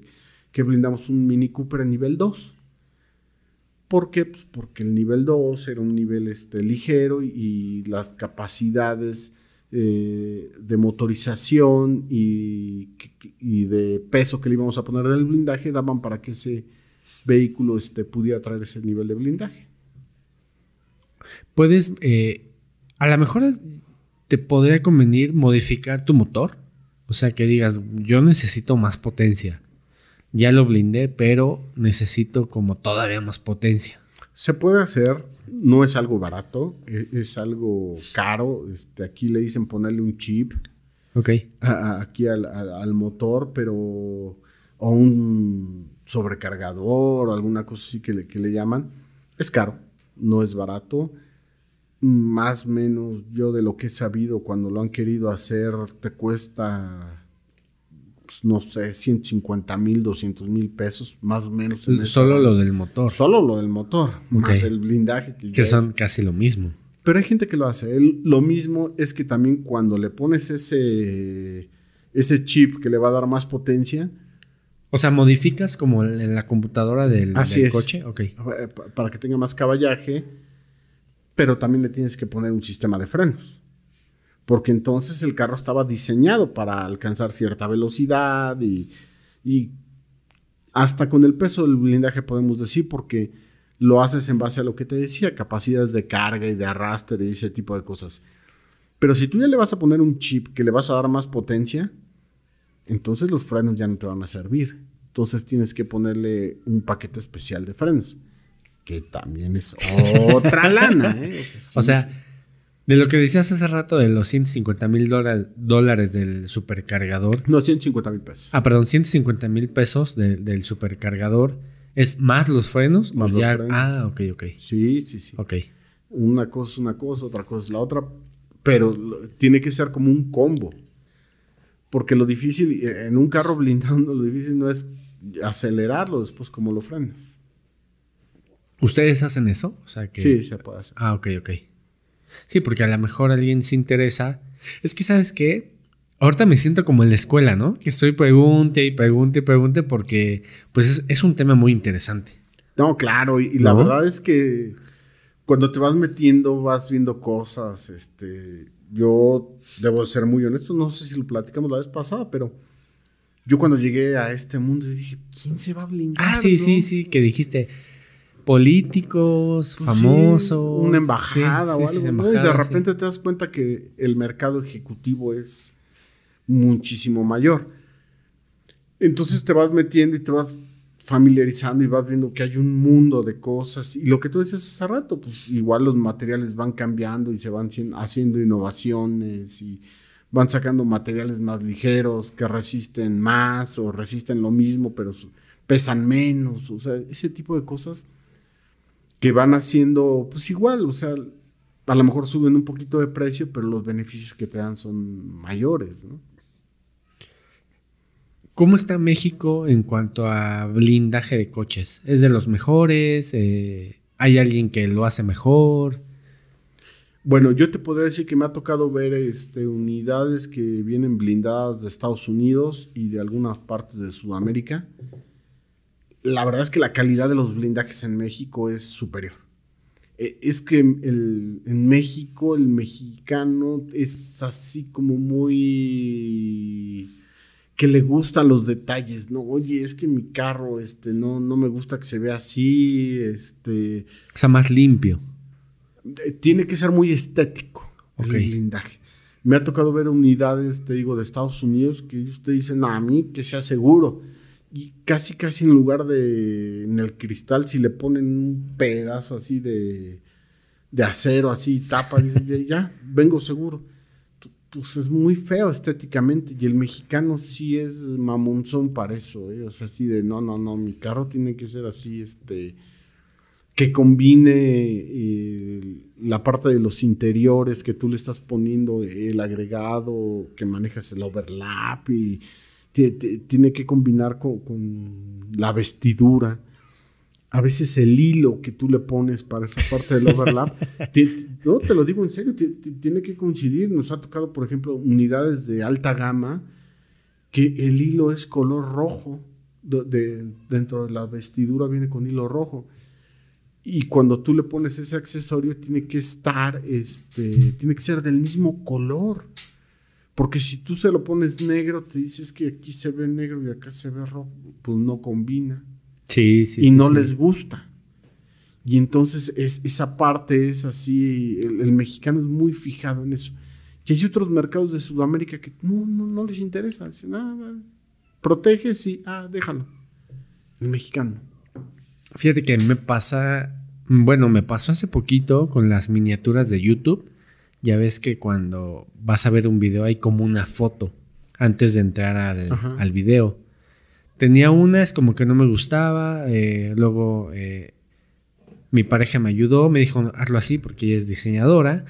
que blindamos un Mini Cooper a nivel 2. ¿Por qué? Pues porque el nivel 2 era un nivel este, ligero y, las capacidades eh, de motorización y, de peso que le íbamos a poner el blindaje daban para que se vehículo este, pudiera traer ese nivel de blindaje. Puedes, eh, a lo mejor te podría convenir modificar tu motor. O sea, que digas, yo necesito más potencia. Ya lo blindé, pero necesito como todavía más potencia. Se puede hacer, no es algo barato, e, es, algo caro. Este, aquí le dicen ponerle un chip. Ok. aquí al, al, motor, pero. O un sobrecargador o alguna cosa así que le, llaman, es caro, no es barato. Más o menos yo de lo que he sabido cuando lo han querido hacer, te cuesta, pues, no sé, 150 mil, 200 mil pesos, más o menos. Solo lo del motor. Solo lo del motor, más el blindaje. Que, son casi lo mismo. Pero hay gente que lo hace. lo mismo es que también cuando le pones ese, ese chip que le va a dar más potencia, o sea, modificas como en la computadora del, coche. Eh, para que tenga más caballaje, pero también le tienes que poner un sistema de frenos. Porque entonces el carro estaba diseñado para alcanzar cierta velocidad y, y hasta con el peso del blindaje podemos decir, porque lo haces en base a lo que te decía, capacidades de carga y de arrastre y ese tipo de cosas. Pero si tú ya le vas a poner un chip que le vas a dar más potencia, entonces los frenos ya no te van a servir. Entonces tienes que ponerle un paquete especial de frenos, que también es otra [laughs] lana. ¿eh? O sea, de lo que decías hace rato de los 150 mil dólares del supercargador. No, 150 mil pesos. Ah, perdón, 150 mil pesos del supercargador. ¿Es más los frenos? Más Ah, ok, ok. Sí, sí, sí. Ok. Una cosa es una cosa, otra cosa es la otra. Pero tiene que ser como un combo. Porque lo difícil, eh, en un carro blindado, [laughs] lo difícil no es acelerarlo después como lo frenas. ¿Ustedes hacen eso? O sea, que... Sí, se puede hacer. Ah, ok, ok. Sí, porque a lo mejor alguien se interesa. Es que, ¿sabes qué? Ahorita me siento como en la escuela, ¿no? Que estoy pregunte y pregunte y pregunte porque pues es, un tema muy interesante. No, claro, y, la verdad es que cuando te vas metiendo vas viendo cosas, este, yo Debo ser muy honesto, no sé si lo platicamos la vez pasada, pero yo cuando llegué a este mundo dije, ¿quién se va a blindar? Ah, sí, sí, sí, que dijiste políticos, famosos. una embajada o algo. y de repente te das cuenta que el mercado ejecutivo es muchísimo mayor. Entonces te vas metiendo y te vas familiarizando y vas viendo que hay un mundo de cosas. Y lo que tú decías hace rato, pues igual los materiales van cambiando y se van haciendo innovaciones y van sacando materiales más ligeros que resisten más o resisten lo mismo, pero pesan menos. O sea, ese tipo de cosas que van haciendo, pues igual, o sea, a lo mejor suben un poquito de precio, pero los beneficios que te dan son mayores, ¿no? ¿Cómo está México en cuanto a blindaje de coches? ¿Es de los mejores? Eh, ¿Hay alguien que lo hace mejor? Bueno, yo te podría decir que me ha tocado ver este, unidades que vienen blindadas de Estados Unidos y de algunas partes de Sudamérica. La verdad es que la calidad de los blindajes en México es superior. E, es que en México el mexicano es así como muy que le gustan los detalles, ¿no? Oye, es que mi carro, este, no, no me gusta que se vea así, este... O sea, más limpio. Eh, tiene que ser muy estético el blindaje. Me ha tocado ver unidades, te digo, de Estados Unidos que usted te dicen a mí que sea seguro. Y casi, casi en lugar de en el cristal, si le ponen un pedazo así de, de acero, así, tapa, [laughs] y ya, vengo seguro pues es muy feo estéticamente y el mexicano sí es mamonzón para eso, ¿eh? o sea, así de no, no, no, mi carro tiene que ser así, este, que combine eh, la parte de los interiores que tú le estás poniendo, el agregado, que manejas el overlap y tiene que combinar con la vestidura a veces el hilo que tú le pones para esa parte del overlap, [laughs] no, te lo digo en serio, tiene que coincidir. Nos ha tocado, por ejemplo, unidades de alta gama que el hilo es color rojo, dentro de la vestidura viene con hilo rojo. Y cuando tú le pones ese accesorio, tiene que estar, este, tiene que ser del mismo color. Porque si tú se lo pones negro, te dices que aquí se ve negro y acá se ve rojo, pues no combina. Y no les gusta. Y entonces es, esa parte es así, el, mexicano es muy fijado en eso. que hay otros mercados de Sudamérica que no, no, les interesa. Ah, protege, sí, ah, déjalo. El mexicano. Fíjate que me pasa, bueno, me pasó hace poquito con las miniaturas de YouTube. Ya ves que cuando vas a ver un video hay como una foto antes de entrar al video. Tenía unas como que no me gustaba, eh, luego eh, mi pareja me ayudó, me dijo hazlo así porque ella es diseñadora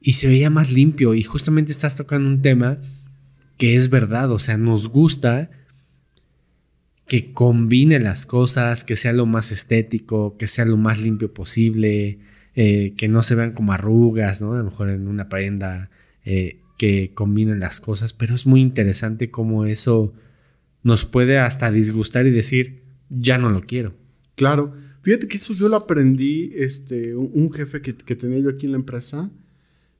y se veía más limpio y justamente estás tocando un tema que es verdad, o sea, nos gusta que combine las cosas, que sea lo más estético, que sea lo más limpio posible, eh, que no se vean como arrugas, ¿no? A lo mejor en una prenda que combine las cosas, pero es muy interesante cómo eso nos puede hasta disgustar y decir, ya no lo quiero. Claro. Fíjate que eso yo lo aprendí, este, un jefe que, tenía yo aquí en la empresa,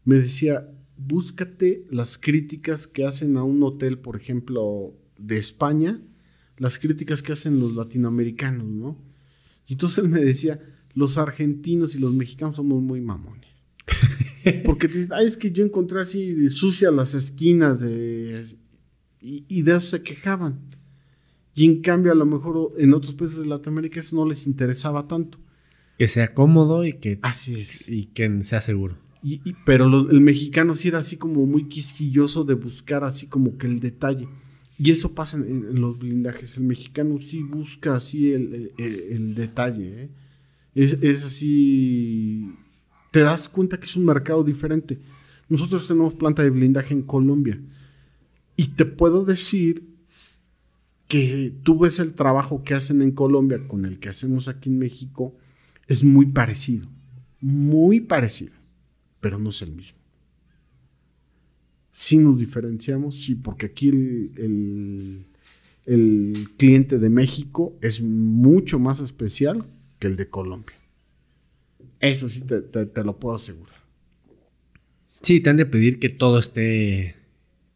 me decía, búscate las críticas que hacen a un hotel, por ejemplo, de España, las críticas que hacen los latinoamericanos, ¿no? Y entonces él me decía, los argentinos y los mexicanos somos muy mamones. [laughs] Porque es que yo encontré así sucias las esquinas de... Y, de eso se quejaban. Y en cambio, a lo mejor en otros países de Latinoamérica eso no les interesaba tanto. Que sea cómodo y que. Así es. Y que sea seguro. Y, pero el mexicano sí era así como muy quisquilloso de buscar así como que el detalle. Y eso pasa en, los blindajes. El mexicano sí busca así el, el, detalle. ¿eh? Es, es, así. Te das cuenta que es un mercado diferente. Nosotros tenemos planta de blindaje en Colombia. Y te puedo decir que tú ves el trabajo que hacen en Colombia con el que hacemos aquí en México, es muy parecido, muy parecido, pero no es el mismo. Sí nos diferenciamos, sí, porque aquí el, cliente de México es mucho más especial que el de Colombia. Eso sí te, te, lo puedo asegurar. Sí, te han de pedir que todo esté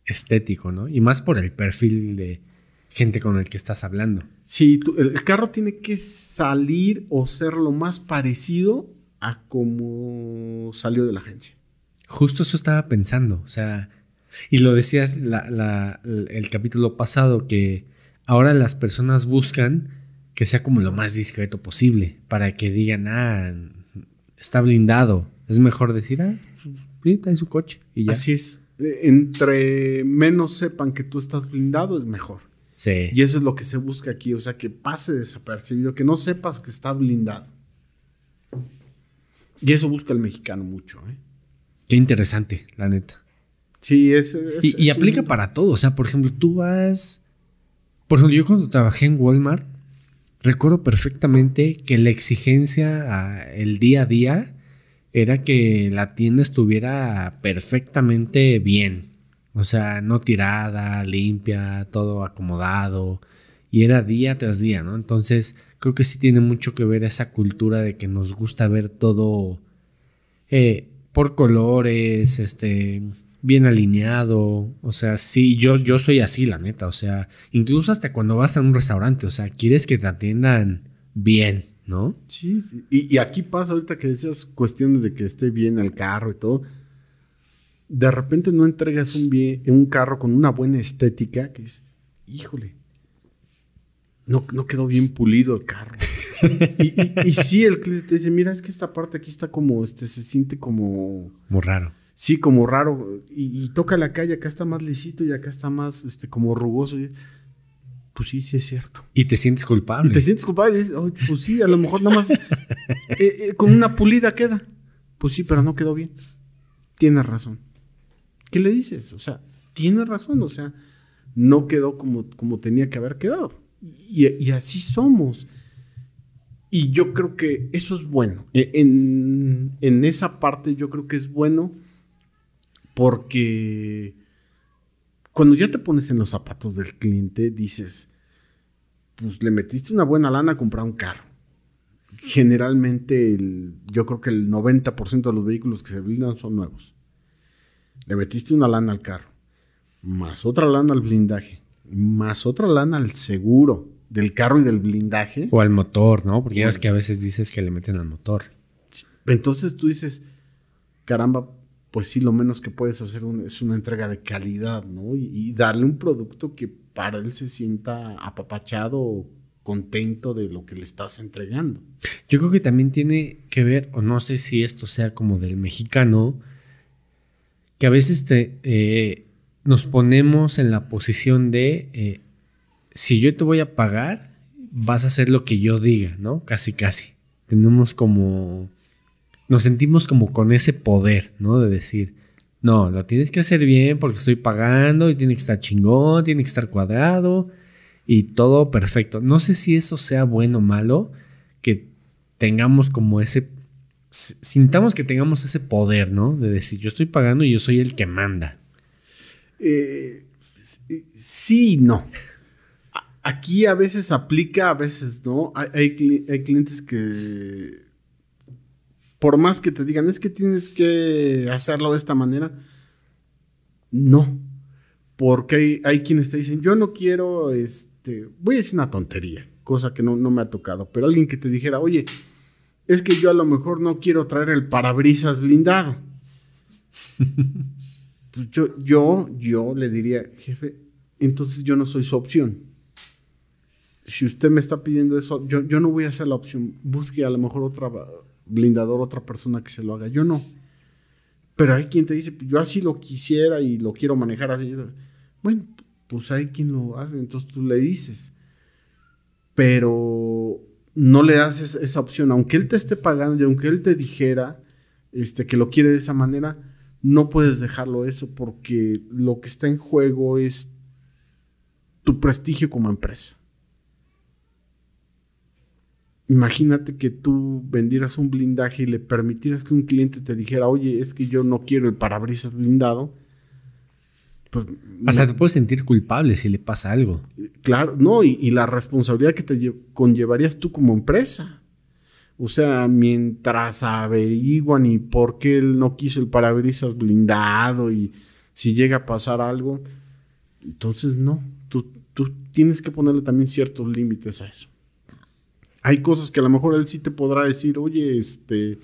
estético, ¿no? Y más por el perfil de gente con el que estás hablando. Sí, el carro tiene que salir o ser lo más parecido a como salió de la agencia. Justo eso estaba pensando, o sea, y lo decías el capítulo pasado, que ahora las personas buscan que sea como lo más discreto posible, para que digan, ah, está blindado. Es mejor decir, ah, está pues, en su coche y ya. Así es entre menos sepan que tú estás blindado es mejor. Sí. Y eso es lo que se busca aquí, o sea, que pase desapercibido, que no sepas que está blindado. Y eso busca el mexicano mucho. ¿eh? Qué interesante, la neta. Sí, es... es y, aplica para todo, o sea, por ejemplo, tú vas... Por ejemplo, yo cuando trabajé en Walmart, recuerdo perfectamente que la exigencia el día a día era que la tienda estuviera perfectamente bien. O sea, no tirada, limpia, todo acomodado. Y era día tras día, ¿no? Entonces, creo que sí tiene mucho que ver esa cultura de que nos gusta ver todo eh, por colores, este, bien alineado. O sea, sí, yo, yo soy así, la neta. O sea, incluso hasta cuando vas a un restaurante, o sea, quieres que te atiendan bien. ¿no? Sí, sí. Y, aquí pasa ahorita que decías cuestiones de que esté bien el carro y todo. De repente no entregas un, bien, un carro con una buena estética que es, híjole, no, no quedó bien pulido el carro. y, y, sí, el cliente dice, mira, es que esta parte aquí está como, este, se siente como... Muy raro. Sí, como raro. Y, toca la calle, acá está más lisito y acá está más, este, como rugoso pues sí, sí es cierto. Y te sientes culpable. Y te sientes culpable dices, pues sí, a lo mejor nada más eh, eh, con una pulida queda. Pues sí, pero no quedó bien. Tienes razón. ¿Qué le dices? O sea, tienes razón, o sea, no quedó como, como tenía que haber quedado. Y, así somos. Y yo creo que eso es bueno. E, en esa parte yo creo que es bueno porque cuando ya te pones en los zapatos del cliente, dices, pues le metiste una buena lana a comprar un carro. Generalmente, yo creo que el 90% de los vehículos que se blindan son nuevos. Le metiste una lana al carro, más otra lana al blindaje, más otra lana al seguro del carro y del blindaje. O al motor, ¿no? Porque ya que a veces dices que le meten al motor. Entonces tú dices, caramba, pues sí, lo menos que puedes hacer es una entrega de calidad, ¿no? Y, darle un producto que para él se sienta apapachado contento de lo que le estás entregando. Yo creo que también tiene que ver, o no sé si esto sea como del mexicano, que a veces eh, nos ponemos en la posición de, eh, si yo te voy a pagar, vas a hacer lo que yo diga, ¿no? Casi, casi. Tenemos como nos sentimos como con ese poder, ¿no? De decir, no, lo tienes que hacer bien porque estoy pagando y tiene que estar chingón, tiene que estar cuadrado y todo perfecto. No sé si eso sea bueno o malo, que tengamos como ese, sintamos que tengamos ese poder, ¿no? De decir, yo estoy pagando y yo soy el que manda. Eh, eh, sí y no. Aquí a veces aplica, a veces no. hay clientes que por más que te digan, es que tienes que hacerlo de esta manera, no. Porque hay, quienes te dicen, yo no quiero, este, voy a decir una tontería, cosa que no, me ha tocado, pero alguien que te dijera, oye, es que yo a lo mejor no quiero traer el parabrisas blindado. [laughs] pues yo, yo, le diría, jefe, entonces yo no soy su opción. Si usted me está pidiendo eso, yo, yo no voy a hacer la opción. Busque a lo mejor otra blindador otra persona que se lo haga. Yo no. Pero hay quien te dice, pues, yo así lo quisiera y lo quiero manejar así. Bueno, pues hay quien lo hace, entonces tú le dices. Pero no le das esa opción. Aunque él te esté pagando y aunque él te dijera este, que lo quiere de esa manera, no puedes dejarlo eso porque lo que está en juego es tu prestigio como empresa. Imagínate que tú vendieras un blindaje y le permitieras que un cliente te dijera, oye, es que yo no quiero el parabrisas blindado. Pues, o sea, te puedes sentir culpable si le pasa algo. Claro, no, y, la responsabilidad que te conllevarías tú como empresa. O sea, mientras averiguan y por qué él no quiso el parabrisas blindado y si llega a pasar algo, entonces no, tú, tú tienes que ponerle también ciertos límites a eso hay cosas que a lo mejor él sí te podrá decir, oye, este,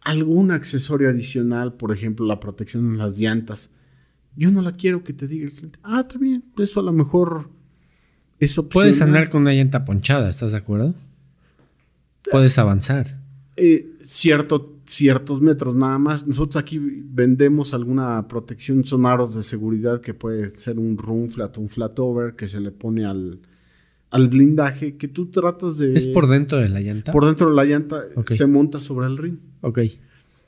algún accesorio adicional, por ejemplo, la protección en las llantas. Yo no la quiero que te diga el cliente. Ah, está bien, eso a lo mejor Puedes andar con una llanta ponchada, ¿estás de acuerdo? Puedes avanzar. Eh, cierto, ciertos metros nada más. Nosotros aquí vendemos alguna protección sonaros de seguridad que puede ser un run flat, un flat over que se le pone al, al blindaje que tú tratas de... ¿Es por dentro de la llanta? Por dentro de la llanta se monta sobre el ring. Ok.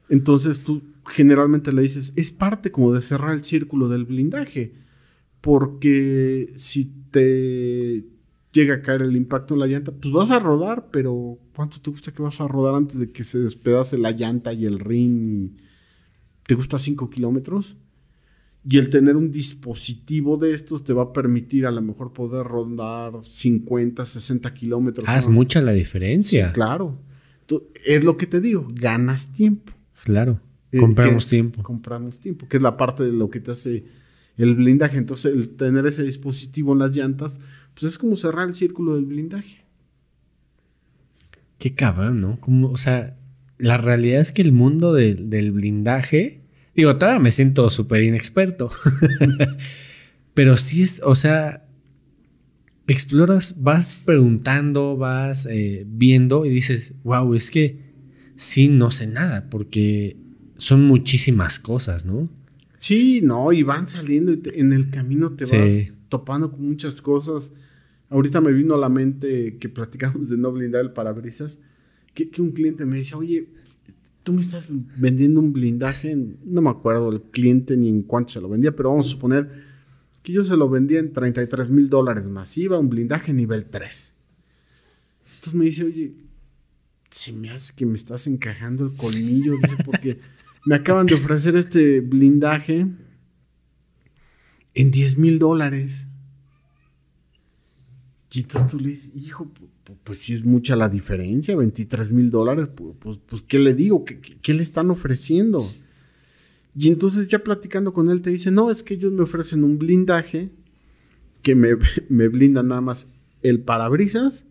Entonces tú generalmente le dices, es parte como de cerrar el círculo del blindaje, porque si te llega a caer el impacto en la llanta, pues vas a rodar, pero ¿cuánto te gusta que vas a rodar antes de que se despedase la llanta y el ring? ¿Te gusta 5 kilómetros? Y el tener un dispositivo de estos te va a permitir a lo mejor poder rondar 50, 60 kilómetros. Haz ah, mucha la diferencia. claro. es lo que te digo, ganas tiempo. Claro. Eh, compramos tiempo. Compramos tiempo, que es la parte de lo que te hace el blindaje. Entonces, el tener ese dispositivo en las llantas, pues es como cerrar el círculo del blindaje. Qué cabrón, ¿no? Como, o sea, la realidad es que el mundo del blindaje Digo, todavía me siento súper inexperto. [laughs] Pero sí es, o sea, exploras, vas preguntando, vas eh, viendo y dices, wow, es que sí no sé nada, porque son muchísimas cosas, ¿no? Sí, no, y van saliendo y en el camino te vas topando con muchas cosas. Ahorita me vino a la mente que platicamos de no blindar el parabrisas, que, un cliente me dice, oye, tú me estás vendiendo un blindaje, no me acuerdo el cliente ni en cuánto se lo vendía, pero vamos a suponer que yo se lo vendía en 33 mil dólares masiva, un blindaje nivel 3. Entonces me dice, oye, si me hace que me estás encajando el colmillo, dice, porque me acaban de ofrecer este blindaje en 10 mil dólares. Y entonces tú le dices, hijo, pues sí es mucha la diferencia, 23 mil dólares, pues, pues, ¿qué le digo? ¿Qué, le están ofreciendo? Y entonces ya platicando con él te dice, no, es que ellos me ofrecen un blindaje que me, [laughs] me blinda nada más el parabrisas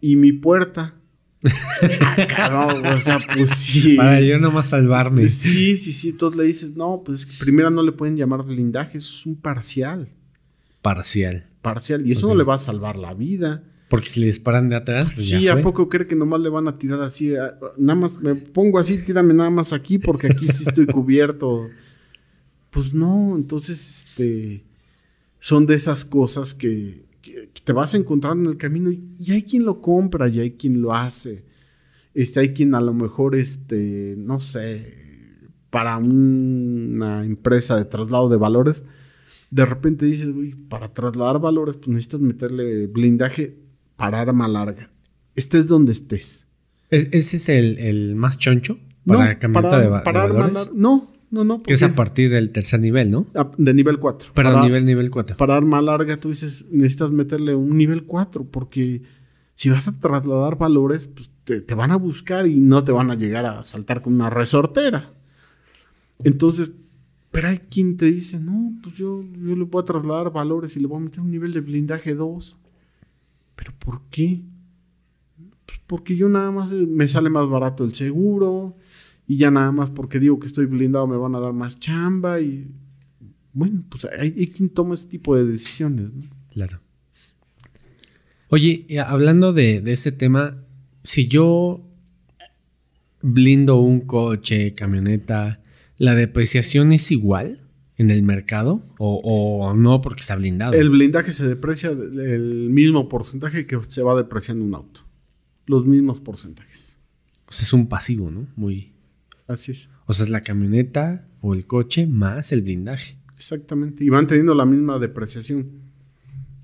y mi puerta. [laughs] Ah, cabrón, o sea, pues sí. Para yo nomás salvarme. Sí, sí, sí. Entonces le dices, no, pues primero no le pueden llamar blindaje, eso es un parcial. Parcial. Parcial. Y eso no le va a salvar la vida. Porque si le disparan de atrás, pues pues Sí, ¿a poco cree que nomás le van a tirar así? Nada más, me pongo así, tírame nada más aquí porque aquí sí estoy cubierto. Pues no, entonces, este, son de esas cosas que, te vas a encontrar en el camino y, hay quien lo compra y hay quien lo hace. Este, hay quien a lo mejor, este, no sé, para una empresa de traslado de valores, de repente dices, uy, para trasladar valores, pues necesitas meterle blindaje para arma larga. Estés donde estés. ¿Ese es el, más choncho? Para no, de, para No, no, no. Que es a partir del tercer nivel, ¿no? De nivel 4. para, nivel, nivel 4. Para arma larga, tú dices, necesitas meterle un nivel 4, porque si vas a trasladar valores, pues te, van a buscar y no te van a llegar a saltar con una resortera. Entonces, pero hay quien te dice, no, pues yo, yo le voy a trasladar valores y le voy a meter un nivel de blindaje 2. ¿Pero por qué? Pues porque yo nada más eh, me sale más barato el seguro y ya nada más porque digo que estoy blindado me van a dar más chamba y bueno, pues hay, quien toma ese tipo de decisiones. Claro. Oye, hablando de, ese tema, si yo blindo un coche, camioneta, ¿la depreciación es igual? en el mercado o, no porque está blindado. El blindaje se deprecia el mismo porcentaje que se va depreciando un auto. Los mismos porcentajes. O sea, es un pasivo, ¿no? Muy. Así es. O sea, es la camioneta o el coche más el blindaje. Exactamente. Y van teniendo la misma depreciación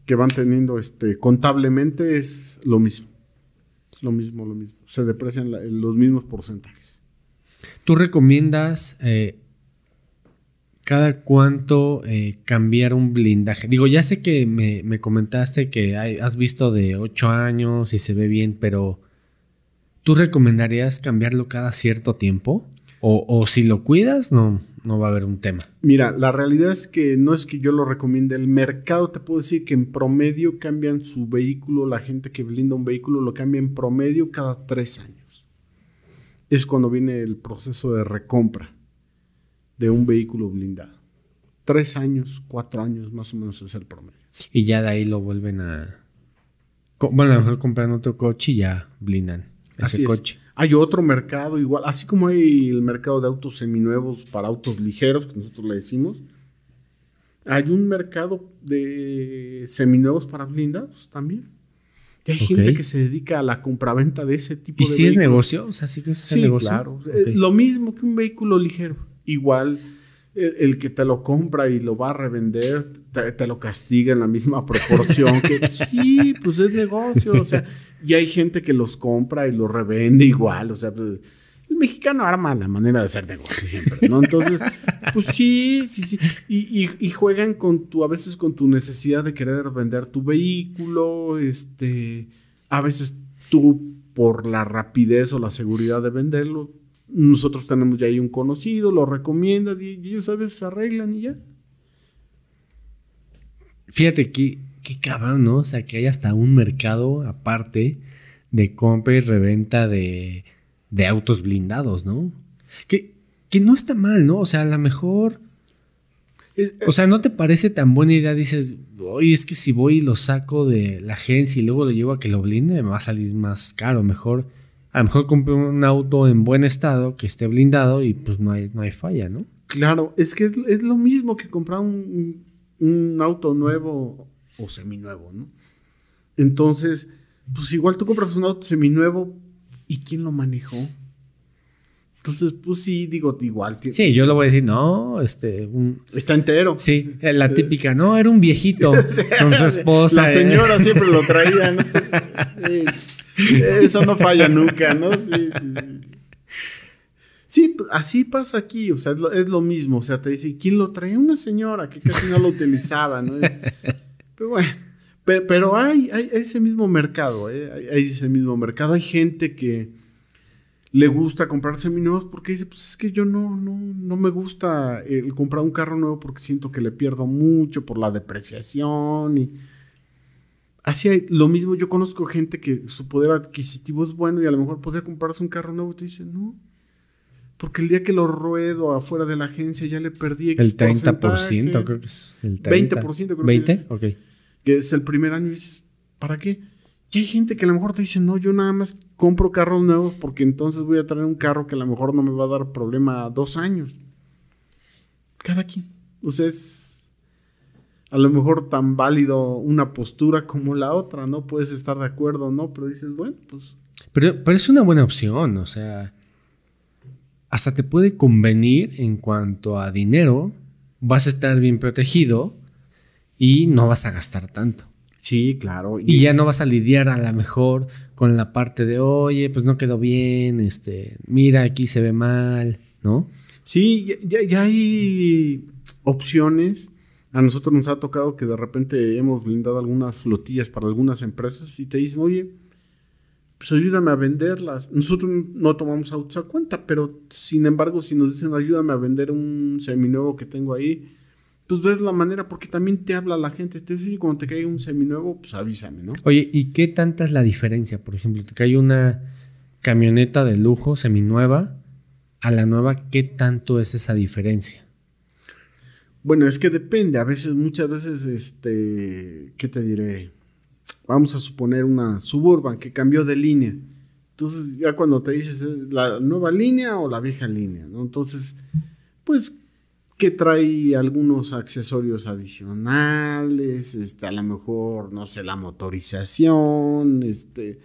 que van teniendo este contablemente es lo mismo. Lo mismo, lo mismo. Se deprecian los mismos porcentajes. ¿Tú recomiendas eh, cada cuánto eh, cambiar un blindaje? Digo, ya sé que me, comentaste que has visto de 8 años y se ve bien, pero ¿tú recomendarías cambiarlo cada cierto tiempo? O, si lo cuidas, no, no va a haber un tema. Mira, la realidad es que no es que yo lo recomiende. El mercado te puedo decir que en promedio cambian su vehículo, la gente que blinda un vehículo lo cambia en promedio cada tres años. Es cuando viene el proceso de recompra de un vehículo blindado. Tres años, cuatro años más o menos es el promedio. Y ya de ahí lo vuelven a... Bueno, a lo mejor compran otro coche y ya blindan ese coche. Hay otro mercado igual, así como hay el mercado de autos seminuevos para autos ligeros, que nosotros le decimos, hay un mercado de seminuevos para blindados también. hay gente que se dedica a la compraventa de ese tipo ¿Y si es negocio? O sea, sí que es negocio. Claro. lo mismo que un vehículo ligero. Igual e, el, que te lo compra y lo va a revender, te, lo castiga en la misma proporción que [laughs] sí, pues es negocio, o sea, y hay gente que los compra y los revende igual, o sea, pues, el mexicano arma la manera de hacer negocio siempre, ¿no? Entonces, pues sí, sí, sí. Y, juegan con tu, a veces con tu necesidad de querer vender tu vehículo, este, a veces tú por la rapidez o la seguridad de venderlo, nosotros tenemos ya ahí un conocido, lo recomiendas y, ellos a veces arreglan y ya. Fíjate que qué cabrón, ¿no? O sea, que hay hasta un mercado aparte de compra y reventa de, de autos blindados, ¿no? Que, que no está mal, ¿no? O sea, a lo mejor. Eh, o sea, ¿no te parece tan buena idea? Dices, oye, es que si voy y lo saco de la agencia y luego lo llevo a que lo blinde, me va a salir más caro. Mejor a lo mejor compré un auto en buen estado, que esté blindado y pues no hay, no hay falla, ¿no? Claro, es que es, lo mismo que comprar un, un, auto nuevo o seminuevo, ¿no? Entonces, pues igual tú compras un auto seminuevo y ¿quién lo manejó? Entonces, pues sí, digo, igual. Sí, yo lo voy a decir, no, este. Está entero. Sí, eh, la típica, no, era un viejito [laughs] con su esposa. La señora eh. siempre lo traía, ¿no? [laughs] [laughs] Eso no falla nunca, ¿no? Sí, sí, sí. así pasa aquí, o sea, es lo, mismo, o sea, te dice, ¿quién lo trae? Una señora que casi no lo utilizaba, ¿no? Pero bueno, pero, hay, ese mismo mercado, ¿eh? hay, ese mismo mercado, hay gente que le gusta comprar seminuevos porque dice, pues es que yo no, no, no me gusta el comprar un carro nuevo porque siento que le pierdo mucho por la depreciación y... Así lo mismo, yo conozco gente que su poder adquisitivo es bueno y a lo mejor podría comprarse un carro nuevo y te dice, no, porque el día que lo ruedo afuera de la agencia ya le perdí X el 30%, creo que es el 30. 20%, creo que es, ok. Que es el primer año y dices, ¿para qué? Y hay gente que a lo mejor te dice, no, yo nada más compro carros nuevos porque entonces voy a traer un carro que a lo mejor no me va a dar problema dos años. Cada quien. O sea, es a lo mejor tan válido una postura como la otra, ¿no? Puedes estar de acuerdo no, pero dices, bueno, pues... Pero, pero es una buena opción, o sea, hasta te puede convenir en cuanto a dinero, vas a estar bien protegido y no vas a gastar tanto. Sí, claro. Y, ya no vas a lidiar a lo mejor con la parte de, oye, pues no quedó bien, este, mira, aquí se ve mal, ¿no? Sí, ya, ya hay opciones a nosotros nos ha tocado que de repente hemos blindado algunas flotillas para algunas empresas y te dicen, oye, pues ayúdame a venderlas. Nosotros no tomamos autos a cuenta, pero sin embargo, si nos dicen ayúdame a vender un seminuevo que tengo ahí, pues ves la manera, porque también te habla la gente. Te dice, cuando te cae un seminuevo, pues avísame, ¿no? Oye, ¿y qué tanta es la diferencia? Por ejemplo, te cae una camioneta de lujo seminueva a la nueva, ¿qué tanto es esa diferencia? Bueno, es que depende. A veces, muchas veces, este, ¿qué te diré? Vamos a suponer una suburban que cambió de línea. Entonces, ya cuando te dices eh, la nueva línea o la vieja línea, ¿no? Entonces, pues que trae algunos accesorios adicionales, este, a lo mejor, no sé, la motorización, este,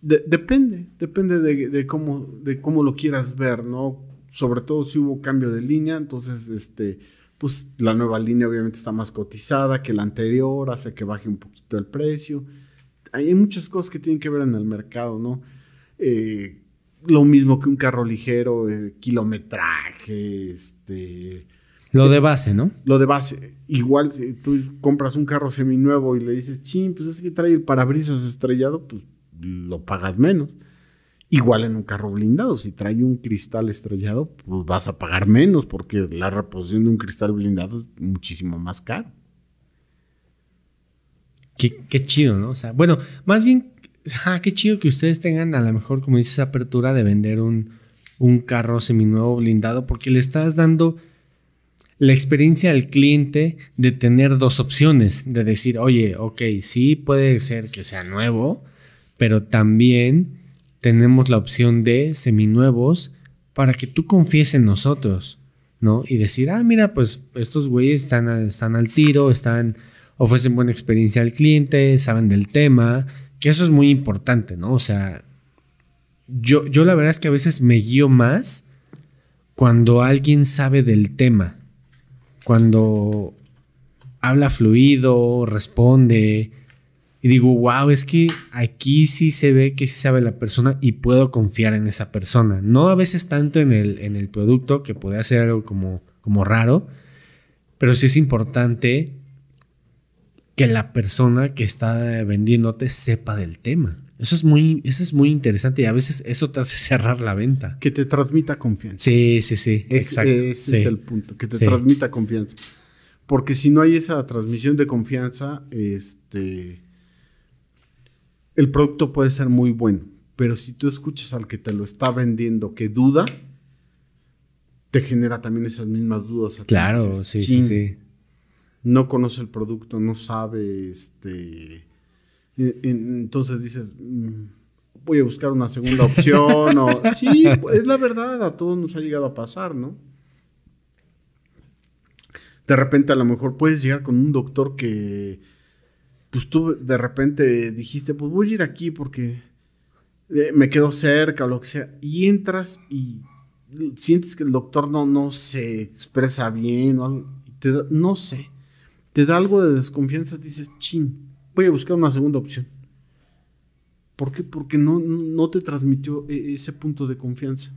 depende, depende de, de, cómo, de cómo lo quieras ver, ¿no? sobre todo si hubo cambio de línea, entonces este, pues la nueva línea obviamente está más cotizada que la anterior, hace que baje un poquito el precio. Hay muchas cosas que tienen que ver en el mercado, ¿no? Eh, lo mismo que un carro ligero, eh, kilometraje, este... Lo eh, de base, ¿no? Lo de base. Igual, si tú compras un carro seminuevo y le dices, ching, pues es que trae el parabrisas estrellado, pues lo pagas menos. Igual en un carro blindado, si trae un cristal estrellado, pues vas a pagar menos porque la reposición de un cristal blindado es muchísimo más caro. Qué, chido, ¿no? O sea, bueno, más bien, qué chido que ustedes tengan a lo mejor, como dices, apertura de vender un, un carro seminuevo blindado porque le estás dando la experiencia al cliente de tener dos opciones, de decir, oye, ok, sí puede ser que sea nuevo, pero también tenemos la opción de seminuevos para que tú confíes en nosotros, ¿no? Y decir, ah, mira, pues estos güeyes están, están al tiro, están, ofrecen buena experiencia al cliente, saben del tema, que eso es muy importante, ¿no? O sea, yo, yo la verdad es que a veces me guío más cuando alguien sabe del tema, cuando habla fluido, responde, y digo, wow, es que aquí sí se ve que sí sabe la persona y puedo confiar en esa persona. No a veces tanto en el, en el producto, que puede ser algo como, como raro, pero sí es importante que la persona que está vendiéndote sepa del tema. Eso es muy, eso es muy interesante y a veces eso te hace [laughs] cerrar la venta. Que te transmita confianza. Sí, sí, sí. exacto. Ese es el punto, que te transmita confianza. Porque si no hay esa transmisión de confianza, este el producto puede ser muy bueno, pero si tú escuchas al que te lo está vendiendo que duda, te genera también esas mismas dudas. A claro, sí, sí, sí. No conoce el producto, no sabe, este... Entonces dices, mm, voy a buscar una segunda opción. o, [laughs] sí, es la verdad, a todos nos ha llegado a pasar, ¿no? De repente a lo mejor puedes llegar con un doctor que pues tú de repente dijiste, pues voy a ir aquí porque eh, me quedo cerca o lo que sea, y entras y sientes que el doctor no, no se expresa bien, o te no sé, te da algo de desconfianza, dices, chin, voy a buscar una segunda opción. ¿Por qué? Porque no, no te transmitió e, ese punto de confianza.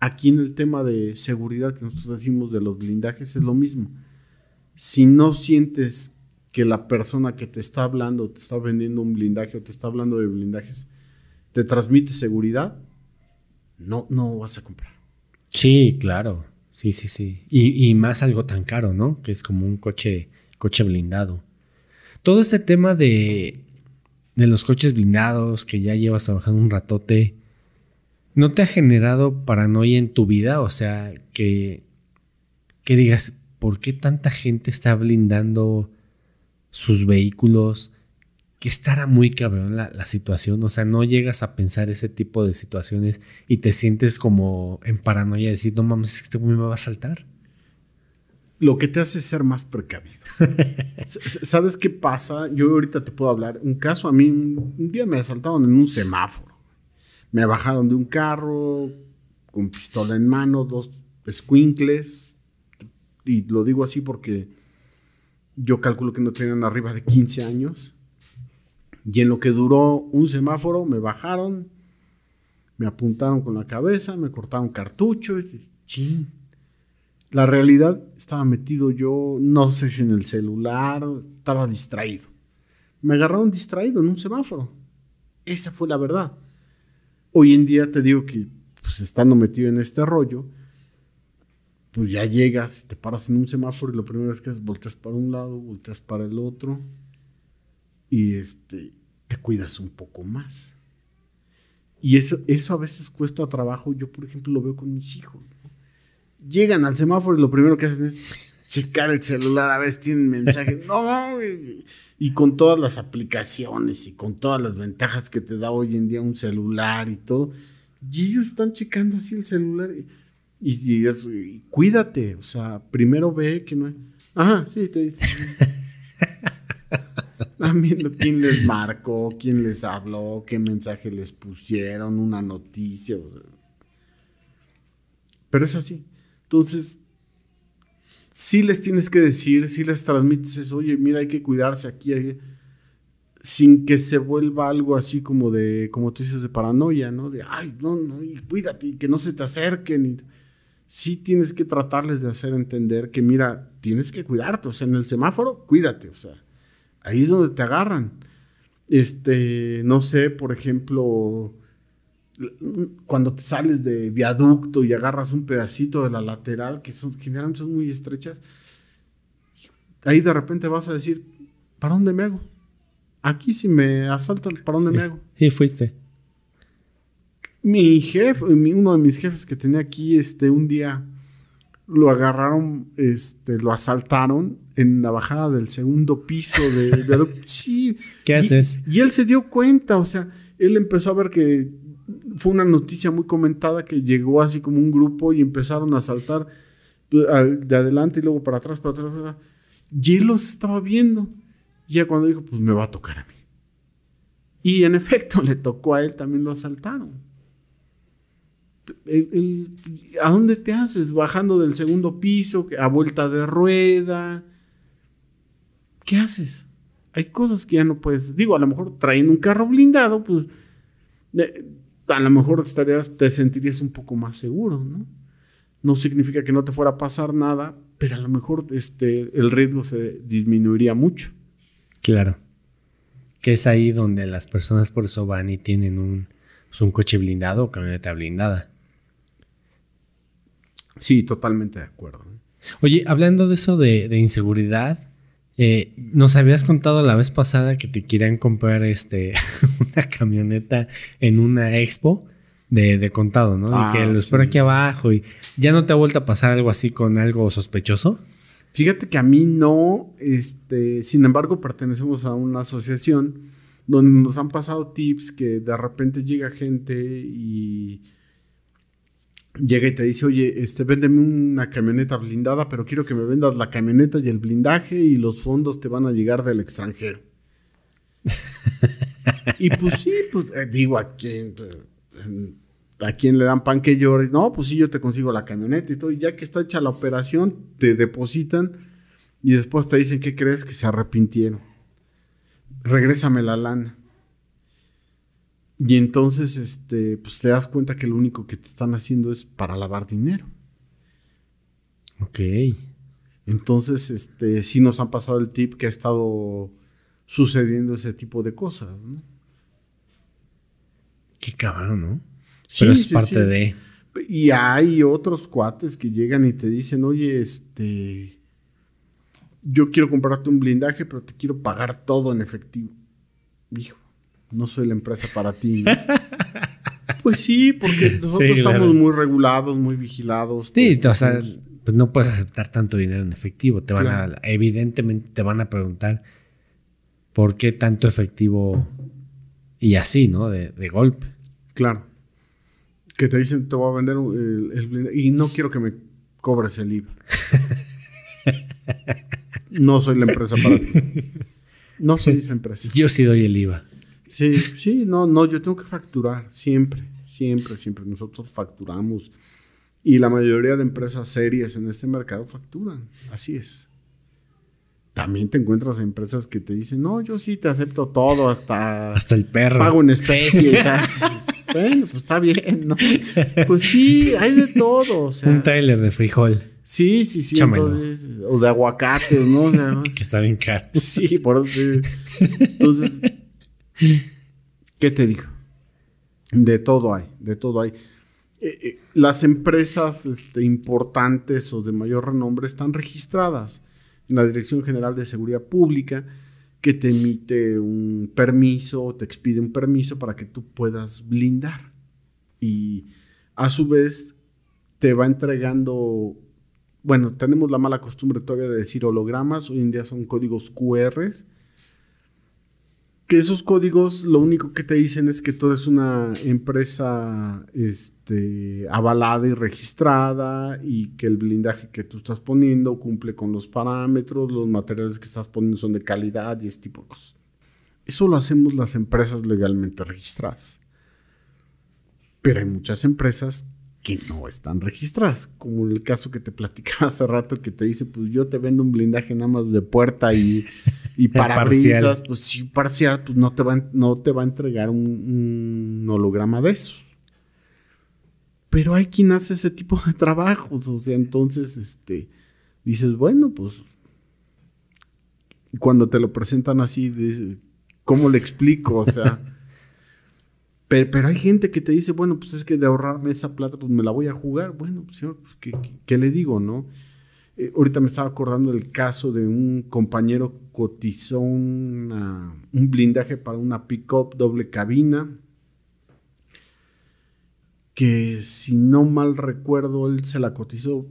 Aquí en el tema de seguridad que nosotros decimos de los blindajes es lo mismo. Si no sientes que la persona que te está hablando, te está vendiendo un blindaje o te está hablando de blindajes, te transmite seguridad, no, no vas a comprar. Sí, claro. Sí, sí, sí. Y, más algo tan caro, ¿no? Que es como un coche, coche blindado. Todo este tema de, los coches blindados que ya llevas trabajando un ratote, ¿no te ha generado paranoia en tu vida? O sea, que, que digas, ¿por qué tanta gente está blindando sus vehículos, que estará muy cabrón la, situación, o sea, no llegas a pensar ese tipo de situaciones y te sientes como en paranoia decir, no mames, este güey me va a saltar. Lo que te hace ser más precavido. [laughs] ¿Sabes qué pasa? Yo ahorita te puedo hablar. Un caso, a mí un día me asaltaron en un semáforo. Me bajaron de un carro con pistola en mano, dos squinkles Y lo digo así porque yo calculo que no tenían arriba de 15 años. Y en lo que duró un semáforo, me bajaron, me apuntaron con la cabeza, me cortaron cartucho. Y, La realidad estaba metido yo, no sé si en el celular, estaba distraído. Me agarraron distraído en un semáforo. Esa fue la verdad. Hoy en día te digo que, pues estando metido en este rollo, pues ya llegas, te paras en un semáforo y lo primero es que es volteas para un lado, volteas para el otro y este, te cuidas un poco más. Y eso, eso a veces cuesta trabajo. Yo, por ejemplo, lo veo con mis hijos. Llegan al semáforo y lo primero que hacen es checar el celular, a ver tienen mensajes. [laughs] no, y, con todas las aplicaciones y con todas las ventajas que te da hoy en día un celular y todo. ellos están checando así el celular. Y, y, y, cuídate, o sea, primero ve que no hay. Ajá, sí, te dice. viendo [laughs] quién les marcó, quién les habló, qué mensaje les pusieron, una noticia. Pero es así. Entonces, sí les tienes que decir, sí les transmites eso, oye, mira, hay que cuidarse aquí, sin que se vuelva algo así como de, como tú dices, de paranoia, ¿no? De, ay, no, no, y cuídate, y que no se te acerquen. Y sí tienes que tratarles de hacer entender que, mira, tienes que cuidarte, o sea, en el semáforo, cuídate, o sea, ahí es donde te agarran. Este, no sé, por ejemplo, cuando te sales de viaducto y agarras un pedacito de la lateral, que son, generalmente son muy estrechas, ahí de repente vas a decir, ¿para dónde me hago? Aquí si me asaltan, ¿para dónde me hago? Y fuiste. Mi jefe, uno de mis jefes que tenía aquí, este, un día lo agarraron, este, lo asaltaron en la bajada del segundo piso de... [laughs] ¿Qué haces? Y él se dio cuenta, o sea, él empezó a ver que fue una noticia muy comentada que llegó así como un grupo y empezaron a saltar pues, de adelante y luego para atrás, para atrás, para atrás. Y él los estaba viendo. Y ya cuando dijo, pues me va a tocar a mí. Y en efecto, [laughs] le tocó a él, también lo asaltaron. ¿a dónde te haces? Bajando del segundo piso, a vuelta de rueda. ¿Qué haces? Hay cosas que ya no puedes. Digo, a lo mejor trayendo un carro blindado, pues eh, a lo mejor estarías, te sentirías un poco más seguro, ¿no? No significa que no te fuera a pasar nada, pero a lo mejor este, el riesgo se disminuiría mucho. Claro. Que es ahí donde las personas por eso van y tienen un, pues, un coche blindado o camioneta blindada. Sí, totalmente de acuerdo. Oye, hablando de eso de, inseguridad, eh, nos habías contado la vez pasada que te querían comprar este, [laughs] una camioneta en una expo de, contado, ¿no? y que ah, lo espero aquí abajo y ya no te ha vuelto a pasar algo así con algo sospechoso. Fíjate que a mí no, este, sin embargo pertenecemos a una asociación donde nos han pasado tips que de repente llega gente y llega y te dice, oye, este, véndeme una camioneta blindada, pero quiero que me vendas la camioneta y el blindaje y los fondos te van a llegar del extranjero. [laughs] y pues sí, pues eh, digo, ¿a quién, eh, ¿a quién le dan pan que yo? No, pues sí, yo te consigo la camioneta y todo. Y ya que está hecha la operación, te depositan y después te dicen, ¿qué crees? Que se arrepintieron. Regrésame la lana. Y entonces, este, pues te das cuenta que lo único que te están haciendo es para lavar dinero. Ok. Entonces, este, sí nos han pasado el tip que ha estado sucediendo ese tipo de cosas, ¿no? Qué cabrón, ¿no? Sí, Pero es parte de. Y hay otros cuates que llegan y te dicen, oye, este yo quiero comprarte un blindaje, pero te quiero pagar todo en efectivo. Hijo no soy la empresa para ti. [laughs] pues sí, porque nosotros estamos muy regulados, muy vigilados. Sí, este, o sea, pues, pues no puedes aceptar tanto dinero en efectivo. evidentemente te van a preguntar por qué tanto efectivo y así, ¿no? De, golpe. Claro. Que te dicen, te voy a vender el, y no quiero que me cobres el IVA. [laughs] no soy la empresa para ti. No soy esa empresa. Yo sí doy el IVA. Sí, sí, no, no, yo tengo que facturar siempre, siempre, siempre. Nosotros facturamos y la mayoría de empresas serias en este mercado facturan, así es. También te encuentras empresas que te dicen, no, yo sí te acepto todo, hasta... Hasta el perro. Pago en especie y [laughs] bueno, pues está bien, Pues sí, hay de todo, o sea... Un trailer de frijol. Sí, sí, sí. o de aguacates, ¿no? [laughs] que está bien caro. Sí, por eso. Entonces, ¿Qué te digo? De todo hay, de todo hay. Eh, eh, las empresas este, importantes o de mayor renombre están registradas en la Dirección General de Seguridad Pública, que te emite un permiso, te expide un permiso para que tú puedas blindar. Y a su vez te va entregando, bueno, tenemos la mala costumbre todavía de decir hologramas, hoy en día son códigos QR que esos códigos lo único que te dicen es que tú eres una empresa este, avalada y registrada y que el blindaje que tú estás poniendo cumple con los parámetros, los materiales que estás poniendo son de calidad y este tipo de cosas. Eso lo hacemos las empresas legalmente registradas. Pero hay muchas empresas que no están registradas, como el caso que te platicaba hace rato que te dice, pues yo te vendo un blindaje nada más de puerta y y para parcial. pues sí, parcial, pues no te va, no te va a entregar un, holograma de esos. Pero hay quien hace ese tipo de trabajos. O sea, entonces, este, dices, bueno, pues. Cuando te lo presentan así, dices, ¿cómo le explico? O sea. [laughs] pero, hay gente que te dice, bueno, pues es que de ahorrarme esa plata, pues me la voy a jugar. Bueno, pues, señor, pues, ¿qué, le digo, no? Eh, ahorita me estaba acordando del caso de un compañero cotizó un blindaje para una pickup doble cabina que si no mal recuerdo él se la cotizó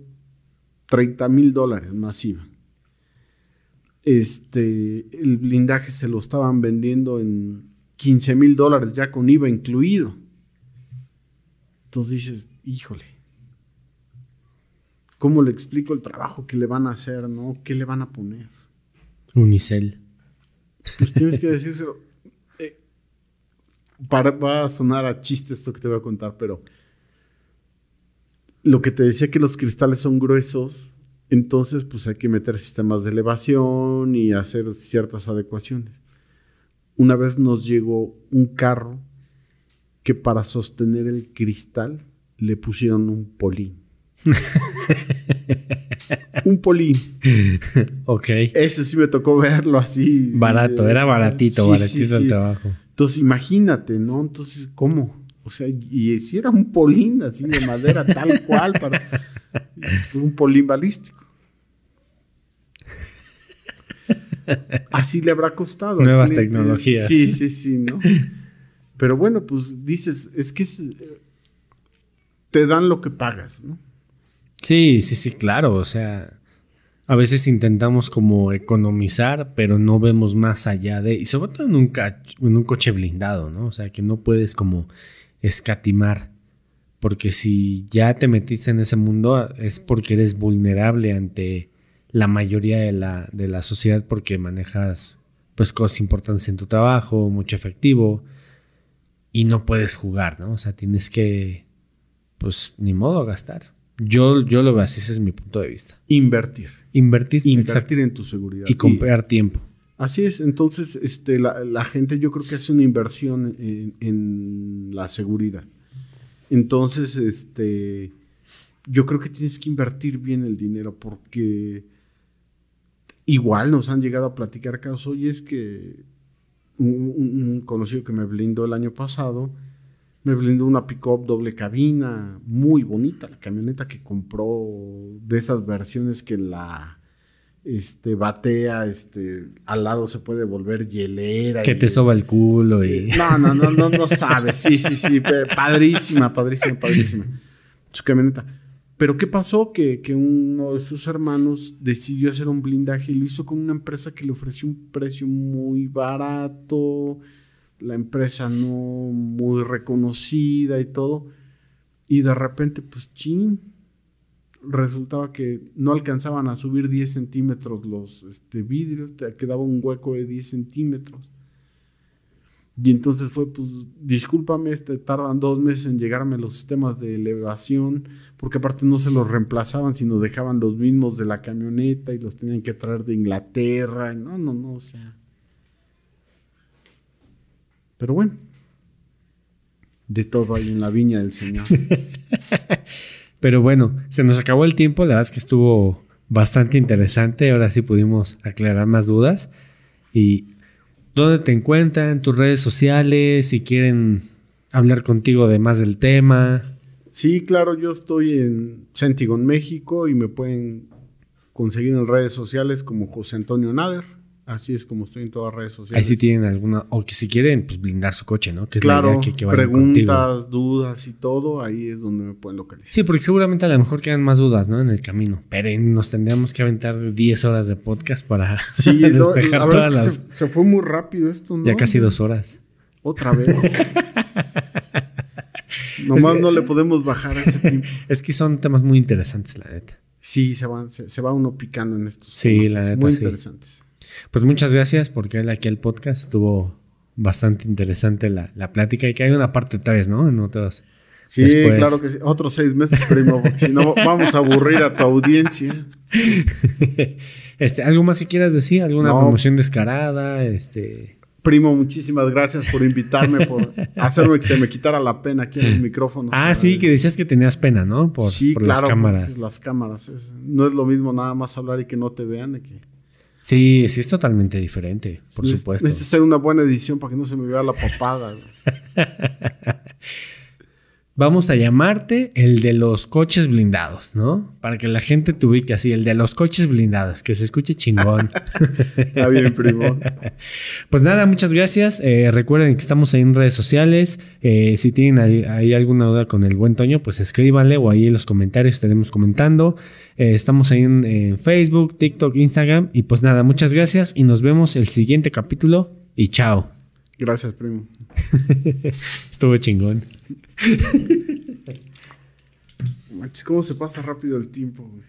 30 mil dólares masiva. Este, el blindaje se lo estaban vendiendo en 15 mil dólares ya con IVA incluido. Entonces dices, híjole, ¿cómo le explico el trabajo que le van a hacer? ¿no? ¿Qué le van a poner? Unicel. Pues tienes que decírselo. [laughs] Eh, para, va a sonar a chiste esto que te voy a contar, pero lo que te decía que los cristales son gruesos, entonces pues hay que meter sistemas de elevación y hacer ciertas adecuaciones. Una vez nos llegó un carro que para sostener el cristal le pusieron un polín. [laughs] un polín. [laughs] ok. Eso sí me tocó verlo así. Barato, era baratito, baratito el trabajo. Entonces, imagínate, ¿no? Entonces, ¿cómo? O sea, y si era un polín así de madera tal cual, para [laughs] un polín balístico. Así le habrá costado. Nuevas tecnologías. Sí, sí, sí, ¿no? Pero bueno, pues dices, es que te dan lo que pagas, ¿no? Sí, sí, sí, claro, o sea, a veces intentamos como economizar, pero no vemos más allá de, y sobre todo en un, en un coche blindado, ¿no? O sea, que no puedes como escatimar, porque si ya te metiste en ese mundo es porque eres vulnerable ante la mayoría de la, de la sociedad porque manejas pues cosas importantes en tu trabajo, mucho efectivo, y no puedes jugar, ¿no? O sea, tienes que, pues, ni modo gastar. Yo, lo veo así, ese es mi punto de vista. Invertir. Invertir. Invertir en tu seguridad. Y comprar tiempo. Así es, entonces este, la, gente yo creo que hace una inversión en, la seguridad. Entonces, este, yo creo que tienes que invertir bien el dinero porque igual nos han llegado a platicar casos, y es que un, conocido que me blindó el año pasado, me blindó una pick-up doble cabina, muy bonita, la camioneta que compró de esas versiones que la este, batea, este, al lado se puede volver hielera. Que te soba el culo y... No, no, no, no, no sabes, sí, sí, sí, padrísima, padrísima, padrísima. Su camioneta. Pero ¿qué pasó? Que, que uno de sus hermanos decidió hacer un blindaje y lo hizo con una empresa que le ofreció un precio muy barato la empresa no muy reconocida y todo. Y de repente, pues ching resultaba que no alcanzaban a subir 10 centímetros los este, vidrios, quedaba un hueco de 10 centímetros. Y entonces fue, pues, discúlpame, este, tardan dos meses en llegarme los sistemas de elevación, porque aparte no se los reemplazaban, sino dejaban los mismos de la camioneta y los tenían que traer de Inglaterra. No, no, no, o sea. Pero bueno, de todo hay en la viña del Señor. [laughs] Pero bueno, se nos acabó el tiempo, la verdad es que estuvo bastante interesante, ahora sí pudimos aclarar más dudas. ¿Y dónde te encuentran? ¿Tus redes sociales? Si quieren hablar contigo de más del tema. Sí, claro, yo estoy en Centigon, México y me pueden conseguir en redes sociales como José Antonio Nader. Así es como estoy en todas redes sociales. Ahí sí tienen alguna, o que si quieren, pues blindar su coche, ¿no? Que es claro, la idea que, que preguntas, dudas y todo, ahí es donde me pueden localizar. Sí, porque seguramente a lo mejor quedan más dudas, ¿no? En el camino, pero nos tendríamos que aventar 10 horas de podcast para sí, [laughs] despejar todas las... Se, fue muy rápido esto, ¿no? Ya casi dos horas. Otra vez. [laughs] Nomás no le podemos bajar a ese tiempo. [laughs] es que son temas muy interesantes, la neta. Sí, se, se, va uno picando en estos sí, La neta, muy interesantes. Pues muchas gracias porque aquí el podcast. Estuvo bastante interesante la, plática y que hay una parte vez, ¿no? En otros. Sí, claro que sí. Otros seis meses, primo, porque si no [laughs] vamos a aburrir a tu audiencia. [laughs] Este, ¿Algo más que quieras decir? ¿Alguna promoción descarada? Este... Primo, muchísimas gracias por invitarme, por [laughs] hacerme que se me quitara la pena aquí en el micrófono. Ah, sí, que decías que tenías pena, ¿no? Por, sí, por claro, las cámaras. Las cámaras. no es lo mismo nada más hablar y que no te vean. De Que... Sí, sí es totalmente diferente, por supuesto. Necesito hacer una buena edición para que no se me vea la papada. [laughs] vamos a llamarte el de los coches blindados, ¿no? Para que la gente te ubique así, el de los coches blindados, que se escuche chingón. [laughs] Está bien, primo. [laughs] Pues nada, muchas gracias. Eh, recuerden que estamos ahí en redes sociales. Eh, si tienen ahí, alguna duda con el buen Toño, pues escríbanle o ahí en los comentarios estaremos comentando. Eh, estamos ahí en Facebook, TikTok, Instagram. Y pues nada, muchas gracias y nos vemos el siguiente capítulo y chao. Gracias, primo. [laughs] Estuvo chingón. Manches, cómo se pasa rápido el tiempo, güey.